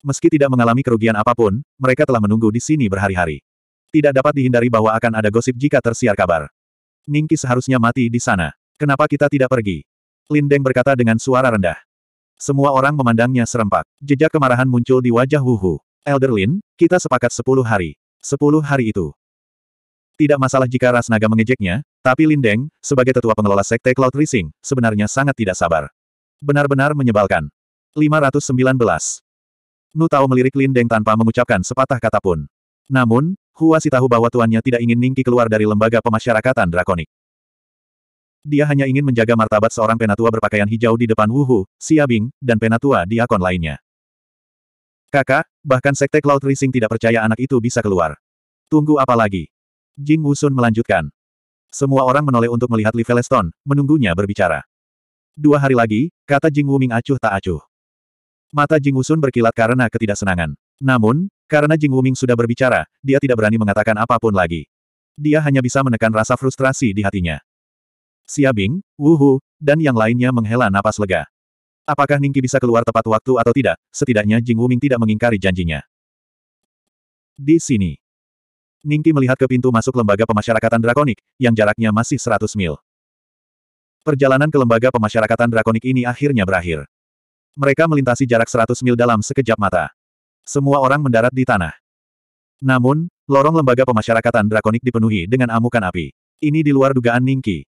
Meski tidak mengalami kerugian apapun, mereka telah menunggu di sini berhari-hari. Tidak dapat dihindari bahwa akan ada gosip jika tersiar kabar. Ningki seharusnya mati di sana. Kenapa kita tidak pergi? Lindeng berkata dengan suara rendah. Semua orang memandangnya serempak. Jejak kemarahan muncul di wajah Hu Elder Lin, kita sepakat sepuluh hari. Sepuluh hari itu. Tidak masalah jika ras naga mengejeknya, tapi Lin Deng, sebagai tetua pengelola sekte Cloud Rising, sebenarnya sangat tidak sabar. Benar-benar menyebalkan. 519. Nu Tao melirik Lin Deng tanpa mengucapkan sepatah kata pun. Namun, Hua si tahu bahwa tuannya tidak ingin Ningki keluar dari lembaga pemasyarakatan drakonik. Dia hanya ingin menjaga martabat seorang penatua berpakaian hijau di depan Wuhu, Siabing, dan penatua di diakon lainnya. Kakak, bahkan Sekte Cloud Rising tidak percaya anak itu bisa keluar. Tunggu apa lagi? Jing Wusun melanjutkan. Semua orang menoleh untuk melihat Li Veleston, menunggunya berbicara. Dua hari lagi, kata Jing Wuming acuh tak acuh. Mata Jing Wusun berkilat karena ketidaksenangan. Namun, karena Jing Wuming sudah berbicara, dia tidak berani mengatakan apapun lagi. Dia hanya bisa menekan rasa frustrasi di hatinya. Siabing, Wuhu, dan yang lainnya menghela napas lega. Apakah Ningki bisa keluar tepat waktu atau tidak, setidaknya Jing Wuming tidak mengingkari janjinya. Di sini. Ningki melihat ke pintu masuk lembaga pemasyarakatan drakonik, yang jaraknya masih 100 mil. Perjalanan ke lembaga pemasyarakatan drakonik ini akhirnya berakhir. Mereka melintasi jarak 100 mil dalam sekejap mata. Semua orang mendarat di tanah. Namun, lorong lembaga pemasyarakatan drakonik dipenuhi dengan amukan api. Ini di luar dugaan Ningki.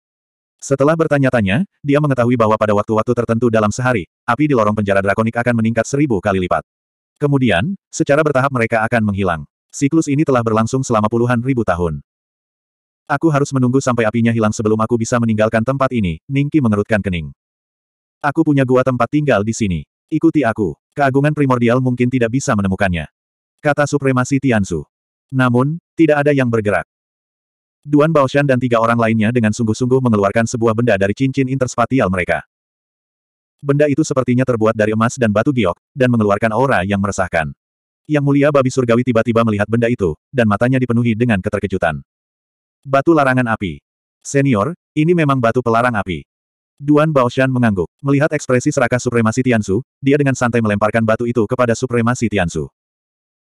Setelah bertanya-tanya, dia mengetahui bahwa pada waktu-waktu tertentu dalam sehari, api di lorong penjara drakonik akan meningkat seribu kali lipat. Kemudian, secara bertahap mereka akan menghilang. Siklus ini telah berlangsung selama puluhan ribu tahun. Aku harus menunggu sampai apinya hilang sebelum aku bisa meninggalkan tempat ini, Ningki mengerutkan kening. Aku punya gua tempat tinggal di sini. Ikuti aku. Keagungan primordial mungkin tidak bisa menemukannya. Kata supremasi Tiansu. Namun, tidak ada yang bergerak. Duan Baoshan dan tiga orang lainnya dengan sungguh-sungguh mengeluarkan sebuah benda dari cincin interspatial mereka. Benda itu sepertinya terbuat dari emas dan batu giok, dan mengeluarkan aura yang meresahkan. Yang mulia babi surgawi tiba-tiba melihat benda itu, dan matanya dipenuhi dengan keterkejutan. Batu larangan api. Senior, ini memang batu pelarang api. Duan Baoshan mengangguk. Melihat ekspresi serakah supremasi Tiansu, dia dengan santai melemparkan batu itu kepada supremasi Tiansu.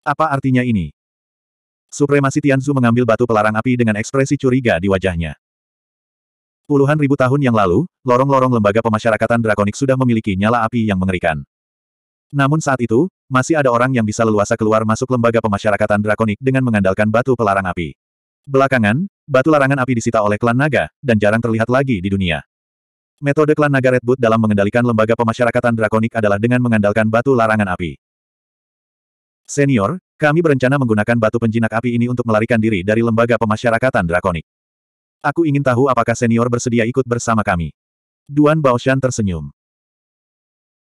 Apa artinya ini? Supremasi Tianzu mengambil batu pelarang api dengan ekspresi curiga di wajahnya. Puluhan ribu tahun yang lalu, lorong-lorong lembaga pemasyarakatan drakonik sudah memiliki nyala api yang mengerikan. Namun saat itu, masih ada orang yang bisa leluasa keluar masuk lembaga pemasyarakatan drakonik dengan mengandalkan batu pelarang api. Belakangan, batu larangan api disita oleh klan naga, dan jarang terlihat lagi di dunia. Metode klan naga Redwood dalam mengendalikan lembaga pemasyarakatan drakonik adalah dengan mengandalkan batu larangan api. Senior, kami berencana menggunakan batu penjinak api ini untuk melarikan diri dari lembaga pemasyarakatan drakonik. Aku ingin tahu apakah senior bersedia ikut bersama kami. Duan Baoshan tersenyum.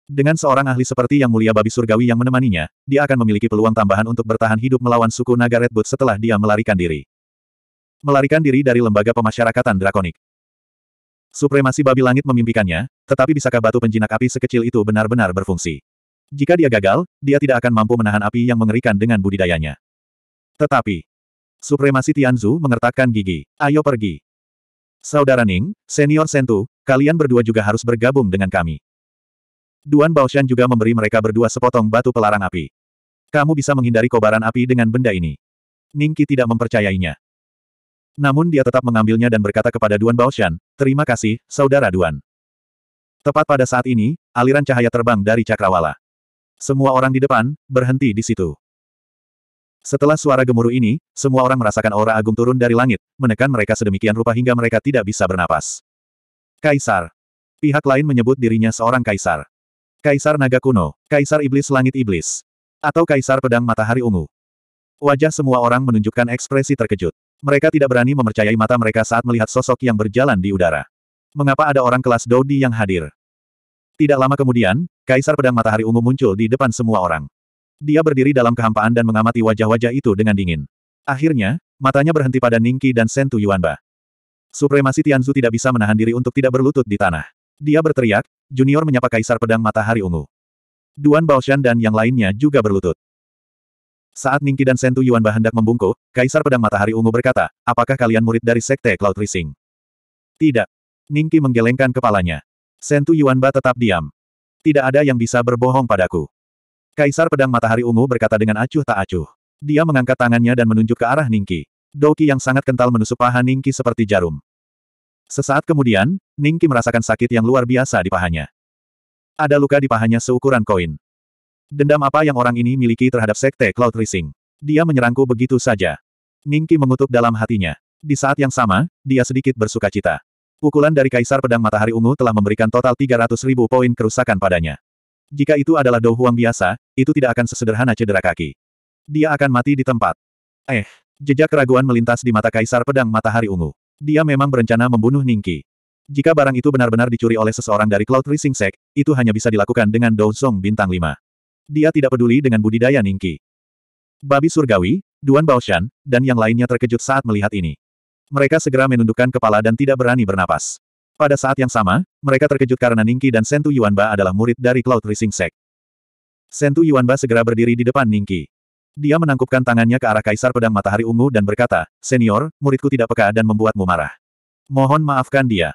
Dengan seorang ahli seperti Yang Mulia Babi Surgawi yang menemaninya, dia akan memiliki peluang tambahan untuk bertahan hidup melawan suku naga Redwood setelah dia melarikan diri. Melarikan diri dari lembaga pemasyarakatan drakonik. Supremasi babi langit memimpikannya, tetapi bisakah batu penjinak api sekecil itu benar-benar berfungsi? Jika dia gagal, dia tidak akan mampu menahan api yang mengerikan dengan budidayanya. Tetapi, supremasi Tianzu mengertakkan gigi. Ayo pergi. Saudara Ning, senior Sentu, kalian berdua juga harus bergabung dengan kami. Duan Baoshan juga memberi mereka berdua sepotong batu pelarang api. Kamu bisa menghindari kobaran api dengan benda ini. Ningki tidak mempercayainya. Namun dia tetap mengambilnya dan berkata kepada Duan Baoshan, terima kasih, saudara Duan. Tepat pada saat ini, aliran cahaya terbang dari Cakrawala. Semua orang di depan, berhenti di situ. Setelah suara gemuruh ini, semua orang merasakan aura agung turun dari langit, menekan mereka sedemikian rupa hingga mereka tidak bisa bernapas. Kaisar. Pihak lain menyebut dirinya seorang kaisar. Kaisar Naga Kuno, Kaisar Iblis Langit Iblis. Atau Kaisar Pedang Matahari Ungu. Wajah semua orang menunjukkan ekspresi terkejut. Mereka tidak berani mempercayai mata mereka saat melihat sosok yang berjalan di udara. Mengapa ada orang kelas Dodi yang hadir? Tidak lama kemudian, Kaisar Pedang Matahari Ungu muncul di depan semua orang. Dia berdiri dalam kehampaan dan mengamati wajah-wajah itu dengan dingin. Akhirnya, matanya berhenti pada Ningki dan Sentu Yuanba. Supremasi Tianzu tidak bisa menahan diri untuk tidak berlutut di tanah. Dia berteriak, Junior menyapa Kaisar Pedang Matahari Ungu. Duan Baoshan dan yang lainnya juga berlutut. Saat Ningki dan Sentu Yuanba hendak membungkuk, Kaisar Pedang Matahari Ungu berkata, apakah kalian murid dari Sekte Cloud Rising? Tidak. Ningki menggelengkan kepalanya. Sentu Yuanba tetap diam. Tidak ada yang bisa berbohong padaku. Kaisar Pedang Matahari Ungu berkata dengan acuh tak acuh. Dia mengangkat tangannya dan menunjuk ke arah Ningki. Doki yang sangat kental menusuk paha Ningki seperti jarum. Sesaat kemudian, Ningki merasakan sakit yang luar biasa di pahanya. Ada luka di pahanya seukuran koin. Dendam apa yang orang ini miliki terhadap Sekte Cloud Rising? Dia menyerangku begitu saja. Ningki mengutuk dalam hatinya. Di saat yang sama, dia sedikit bersuka cita. Pukulan dari Kaisar Pedang Matahari Ungu telah memberikan total 300 ribu poin kerusakan padanya. Jika itu adalah Dou Huang biasa, itu tidak akan sesederhana cedera kaki. Dia akan mati di tempat. Eh, jejak keraguan melintas di mata Kaisar Pedang Matahari Ungu. Dia memang berencana membunuh Ningki. Jika barang itu benar-benar dicuri oleh seseorang dari Cloud Rising Sect, itu hanya bisa dilakukan dengan Dou Song Bintang 5. Dia tidak peduli dengan budidaya Ningki. Babi surgawi, Duan Baoshan, dan yang lainnya terkejut saat melihat ini. Mereka segera menundukkan kepala dan tidak berani bernapas. Pada saat yang sama, mereka terkejut karena Ningki dan Sentu Yuanba adalah murid dari Cloud Rising Sect. Sentu Yuanba segera berdiri di depan Ningki. Dia menangkupkan tangannya ke arah Kaisar Pedang Matahari Ungu dan berkata, Senior, muridku tidak peka dan membuatmu marah. Mohon maafkan dia.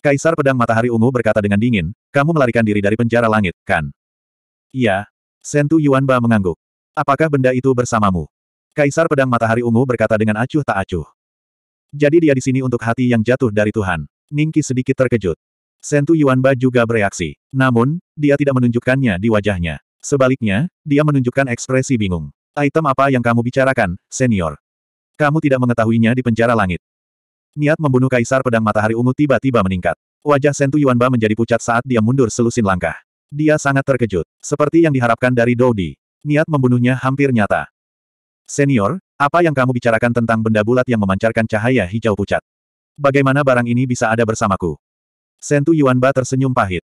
Kaisar Pedang Matahari Ungu berkata dengan dingin, kamu melarikan diri dari penjara langit, kan? Iya. Sentu Yuanba mengangguk. Apakah benda itu bersamamu? Kaisar Pedang Matahari Ungu berkata dengan acuh tak acuh. Jadi dia di sini untuk hati yang jatuh dari Tuhan. Ningki sedikit terkejut. Sentu Yuanba juga bereaksi. Namun, dia tidak menunjukkannya di wajahnya. Sebaliknya, dia menunjukkan ekspresi bingung. Item apa yang kamu bicarakan, senior? Kamu tidak mengetahuinya di penjara langit. Niat membunuh Kaisar Pedang Matahari Ungu tiba-tiba meningkat. Wajah Sentu Yuanba menjadi pucat saat dia mundur selusin langkah. Dia sangat terkejut, seperti yang diharapkan dari Dodi. Niat membunuhnya hampir nyata. Senior, apa yang kamu bicarakan tentang benda bulat yang memancarkan cahaya hijau pucat? Bagaimana barang ini bisa ada bersamaku? Sentu Yuanba tersenyum pahit.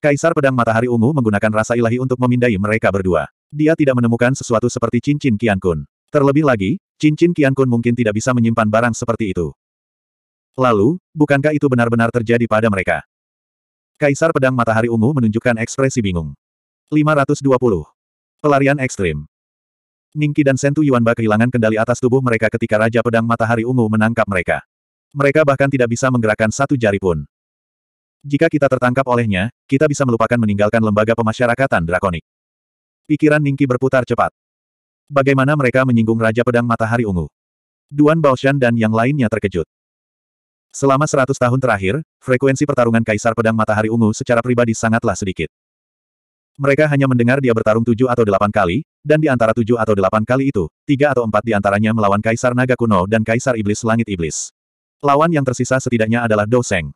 Kaisar Pedang Matahari Ungu menggunakan rasa ilahi untuk memindai mereka berdua. Dia tidak menemukan sesuatu seperti cincin Kian Kun. Terlebih lagi, cincin Kian Kun mungkin tidak bisa menyimpan barang seperti itu. Lalu, bukankah itu benar-benar terjadi pada mereka? Kaisar Pedang Matahari Ungu menunjukkan ekspresi bingung. 520. Pelarian ekstrim. Ningki dan Sentu Yuanba kehilangan kendali atas tubuh mereka ketika Raja Pedang Matahari Ungu menangkap mereka. Mereka bahkan tidak bisa menggerakkan satu jari pun. Jika kita tertangkap olehnya, kita bisa melupakan meninggalkan lembaga pemasyarakatan drakonik. Pikiran Ningki berputar cepat. Bagaimana mereka menyinggung Raja Pedang Matahari Ungu? Duan Baoshan dan yang lainnya terkejut. Selama seratus tahun terakhir, frekuensi pertarungan Kaisar Pedang Matahari Ungu secara pribadi sangatlah sedikit. Mereka hanya mendengar dia bertarung tujuh atau delapan kali, dan di antara tujuh atau delapan kali itu, tiga atau empat di antaranya melawan Kaisar Naga Kuno dan Kaisar Iblis Langit Iblis. Lawan yang tersisa setidaknya adalah Dou Seng.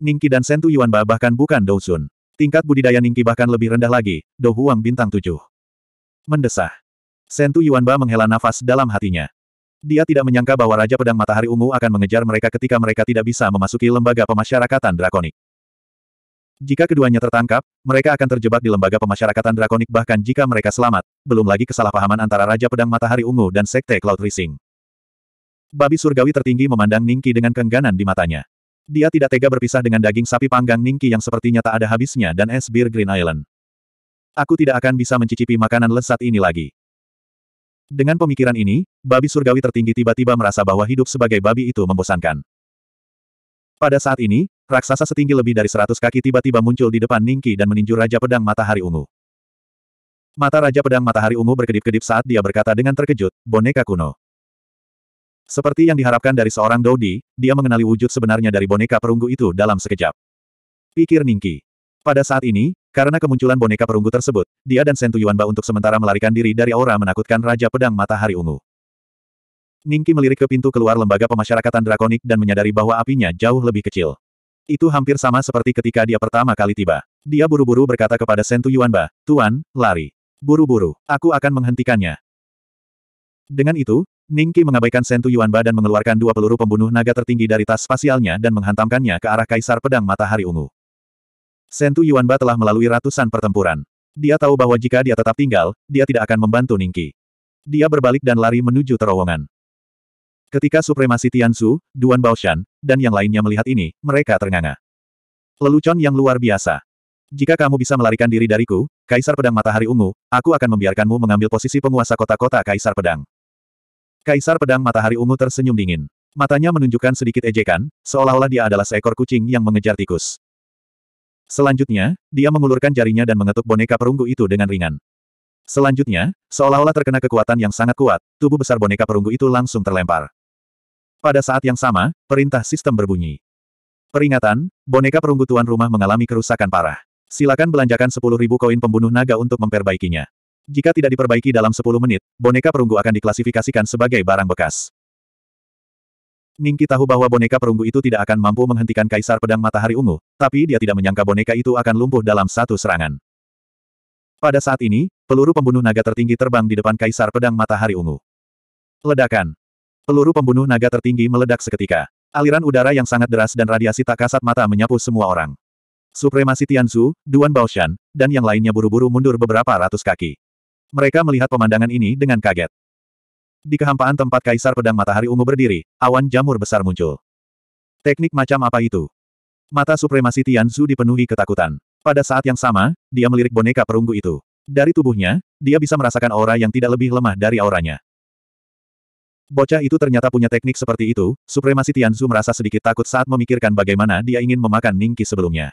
Ningki dan Sentu Yuanba bahkan bukan Dou Sun. Tingkat budidaya Ningki bahkan lebih rendah lagi, Dou Huang bintang tujuh. Mendesah. Sentu Yuanba menghela nafas dalam hatinya. Dia tidak menyangka bahwa Raja Pedang Matahari Ungu akan mengejar mereka ketika mereka tidak bisa memasuki lembaga pemasyarakatan drakonik. Jika keduanya tertangkap, mereka akan terjebak di lembaga pemasyarakatan drakonik bahkan jika mereka selamat, belum lagi kesalahpahaman antara Raja Pedang Matahari Ungu dan Sekte Cloud Rising. Babi surgawi tertinggi memandang Ningki dengan kengganan di matanya. Dia tidak tega berpisah dengan daging sapi panggang Ningki yang sepertinya tak ada habisnya dan es bir Green Island. Aku tidak akan bisa mencicipi makanan lezat ini lagi. Dengan pemikiran ini, babi surgawi tertinggi tiba-tiba merasa bahwa hidup sebagai babi itu membosankan. Pada saat ini, Raksasa setinggi lebih dari seratus kaki tiba-tiba muncul di depan Ningki dan meninju Raja Pedang Matahari Ungu. Mata Raja Pedang Matahari Ungu berkedip-kedip saat dia berkata dengan terkejut, boneka kuno. Seperti yang diharapkan dari seorang Dodi, dia mengenali wujud sebenarnya dari boneka perunggu itu dalam sekejap. Pikir Ningki. Pada saat ini, karena kemunculan boneka perunggu tersebut, dia dan Sentu Yuanba untuk sementara melarikan diri dari aura menakutkan Raja Pedang Matahari Ungu. Ningki melirik ke pintu keluar lembaga pemasyarakatan drakonik dan menyadari bahwa apinya jauh lebih kecil. Itu hampir sama seperti ketika dia pertama kali tiba. Dia buru-buru berkata kepada Sentu Yuanba, Tuan, lari. Buru-buru, aku akan menghentikannya. Dengan itu, Ningki mengabaikan Sentu Yuanba dan mengeluarkan dua peluru pembunuh naga tertinggi dari tas spasialnya dan menghantamkannya ke arah Kaisar Pedang Matahari Ungu. Sentu Yuanba telah melalui ratusan pertempuran. Dia tahu bahwa jika dia tetap tinggal, dia tidak akan membantu Ningki. Dia berbalik dan lari menuju terowongan. Ketika supremasi Tianzu, Duan Baoshan, dan yang lainnya melihat ini, mereka ternganga. Lelucon yang luar biasa. Jika kamu bisa melarikan diri dariku, Kaisar Pedang Matahari Ungu, aku akan membiarkanmu mengambil posisi penguasa kota-kota Kaisar Pedang. Kaisar Pedang Matahari Ungu tersenyum dingin. Matanya menunjukkan sedikit ejekan, seolah-olah dia adalah seekor kucing yang mengejar tikus. Selanjutnya, dia mengulurkan jarinya dan mengetuk boneka perunggu itu dengan ringan. Selanjutnya, seolah-olah terkena kekuatan yang sangat kuat, tubuh besar boneka perunggu itu langsung terlempar. Pada saat yang sama, perintah sistem berbunyi. Peringatan, boneka perunggu tuan rumah mengalami kerusakan parah. Silakan belanjakan 10.000 koin pembunuh naga untuk memperbaikinya. Jika tidak diperbaiki dalam 10 menit, boneka perunggu akan diklasifikasikan sebagai barang bekas. Ningki tahu bahwa boneka perunggu itu tidak akan mampu menghentikan Kaisar Pedang Matahari Ungu, tapi dia tidak menyangka boneka itu akan lumpuh dalam satu serangan. Pada saat ini, peluru pembunuh naga tertinggi terbang di depan Kaisar Pedang Matahari Ungu. Ledakan. Peluru pembunuh naga tertinggi meledak seketika. Aliran udara yang sangat deras dan radiasi tak kasat mata menyapu semua orang. Supremasi Tianzu, Duan Baoshan, dan yang lainnya buru-buru mundur beberapa ratus kaki. Mereka melihat pemandangan ini dengan kaget. Di kehampaan tempat Kaisar Pedang Matahari Ungu berdiri, awan jamur besar muncul. Teknik macam apa itu? Mata supremasi Tianzu dipenuhi ketakutan. Pada saat yang sama, dia melirik boneka perunggu itu. Dari tubuhnya, dia bisa merasakan aura yang tidak lebih lemah dari auranya. Bocah itu ternyata punya teknik seperti itu, supremasi Tianzu merasa sedikit takut saat memikirkan bagaimana dia ingin memakan Ningki sebelumnya.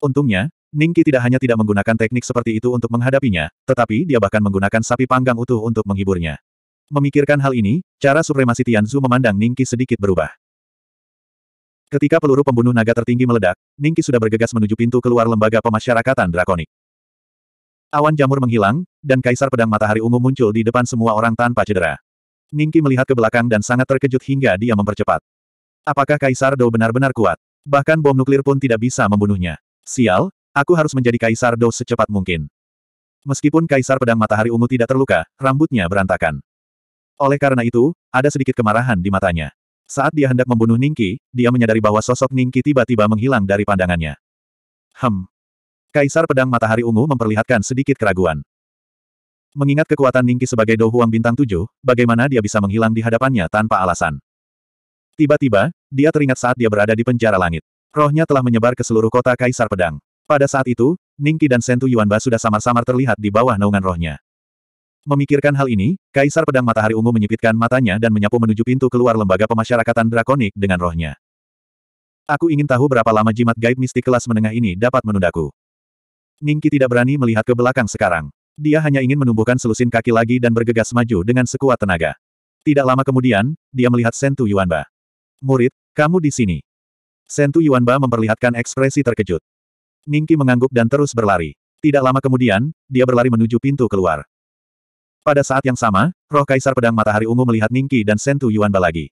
Untungnya, Ningki tidak hanya tidak menggunakan teknik seperti itu untuk menghadapinya, tetapi dia bahkan menggunakan sapi panggang utuh untuk menghiburnya. Memikirkan hal ini, cara supremasi Tianzu memandang Ningki sedikit berubah. Ketika peluru pembunuh naga tertinggi meledak, Ningki sudah bergegas menuju pintu keluar lembaga pemasyarakatan drakonik. Awan jamur menghilang, dan kaisar pedang matahari ungu muncul di depan semua orang tanpa cedera. Ningki melihat ke belakang dan sangat terkejut hingga dia mempercepat. Apakah Kaisar Dou benar-benar kuat? Bahkan bom nuklir pun tidak bisa membunuhnya. Sial, aku harus menjadi Kaisar Dou secepat mungkin. Meskipun Kaisar Pedang Matahari Ungu tidak terluka, rambutnya berantakan. Oleh karena itu, ada sedikit kemarahan di matanya. Saat dia hendak membunuh Ningki, dia menyadari bahwa sosok Ningki tiba-tiba menghilang dari pandangannya. Hem. Kaisar Pedang Matahari Ungu memperlihatkan sedikit keraguan. Mengingat kekuatan Ningki sebagai Dohuang bintang tujuh, bagaimana dia bisa menghilang di hadapannya tanpa alasan. Tiba-tiba, dia teringat saat dia berada di penjara langit. Rohnya telah menyebar ke seluruh kota Kaisar Pedang. Pada saat itu, Ningki dan Sentu Yuanba sudah samar-samar terlihat di bawah naungan rohnya. Memikirkan hal ini, Kaisar Pedang Matahari Ungu menyipitkan matanya dan menyapu menuju pintu keluar lembaga pemasyarakatan drakonik dengan rohnya. Aku ingin tahu berapa lama jimat gaib mistik kelas menengah ini dapat menundaku. Ningki tidak berani melihat ke belakang sekarang. Dia hanya ingin menumbuhkan selusin kaki lagi dan bergegas maju dengan sekuat tenaga. Tidak lama kemudian, dia melihat Sentu Yuanba. Murid, kamu di sini. Sentu Yuanba memperlihatkan ekspresi terkejut. Ningki mengangguk dan terus berlari. Tidak lama kemudian, dia berlari menuju pintu keluar. Pada saat yang sama, roh Kaisar Pedang Matahari Ungu melihat Ningki dan Sentu Yuanba lagi.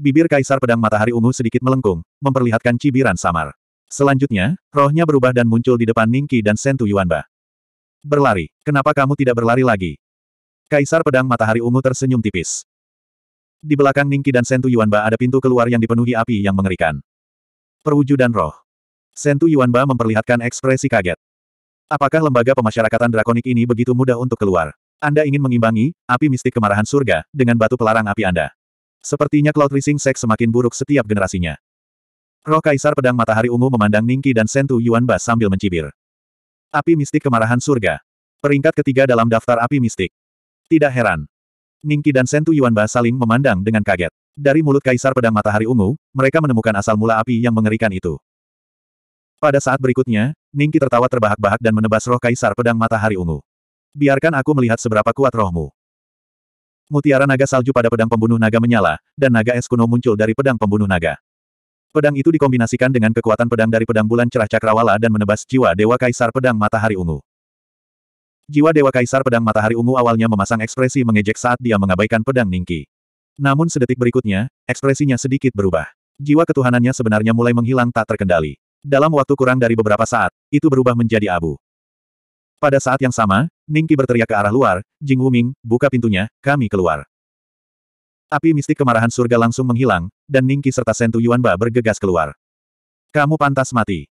Bibir Kaisar Pedang Matahari Ungu sedikit melengkung, memperlihatkan cibiran samar. Selanjutnya, rohnya berubah dan muncul di depan Ningki dan Sentu Yuanba. Berlari. Kenapa kamu tidak berlari lagi? Kaisar pedang matahari ungu tersenyum tipis. Di belakang Ningki dan Sentu Yuanba ada pintu keluar yang dipenuhi api yang mengerikan. Perwujudan roh. Sentu Yuanba memperlihatkan ekspresi kaget. Apakah lembaga pemasyarakatan drakonik ini begitu mudah untuk keluar? Anda ingin mengimbangi api mistik kemarahan surga dengan batu pelarang api Anda. Sepertinya Cloud Rising Sex semakin buruk setiap generasinya. Roh Kaisar Pedang Matahari Ungu memandang Ningki dan Sentu Yuanba sambil mencibir. Api mistik kemarahan surga. Peringkat ketiga dalam daftar api mistik. Tidak heran. Ningki dan Sentu Yuanba saling memandang dengan kaget. Dari mulut Kaisar Pedang Matahari Ungu, mereka menemukan asal mula api yang mengerikan itu. Pada saat berikutnya, Ningki tertawa terbahak-bahak dan menebas roh Kaisar Pedang Matahari Ungu. Biarkan aku melihat seberapa kuat rohmu. Mutiara naga salju pada pedang pembunuh naga menyala, dan naga es kuno muncul dari pedang pembunuh naga. Pedang itu dikombinasikan dengan kekuatan pedang dari pedang bulan cerah cakrawala dan menebas jiwa Dewa Kaisar Pedang Matahari Ungu. Jiwa Dewa Kaisar Pedang Matahari Ungu awalnya memasang ekspresi mengejek saat dia mengabaikan pedang Ningki. Namun sedetik berikutnya, ekspresinya sedikit berubah. Jiwa ketuhanannya sebenarnya mulai menghilang tak terkendali. Dalam waktu kurang dari beberapa saat, itu berubah menjadi abu. Pada saat yang sama, Ningki berteriak ke arah luar, Jing Wuming, buka pintunya, kami keluar. Api mistik kemarahan surga langsung menghilang, dan Ningki serta Sentu Yuanba bergegas keluar. Kamu pantas mati.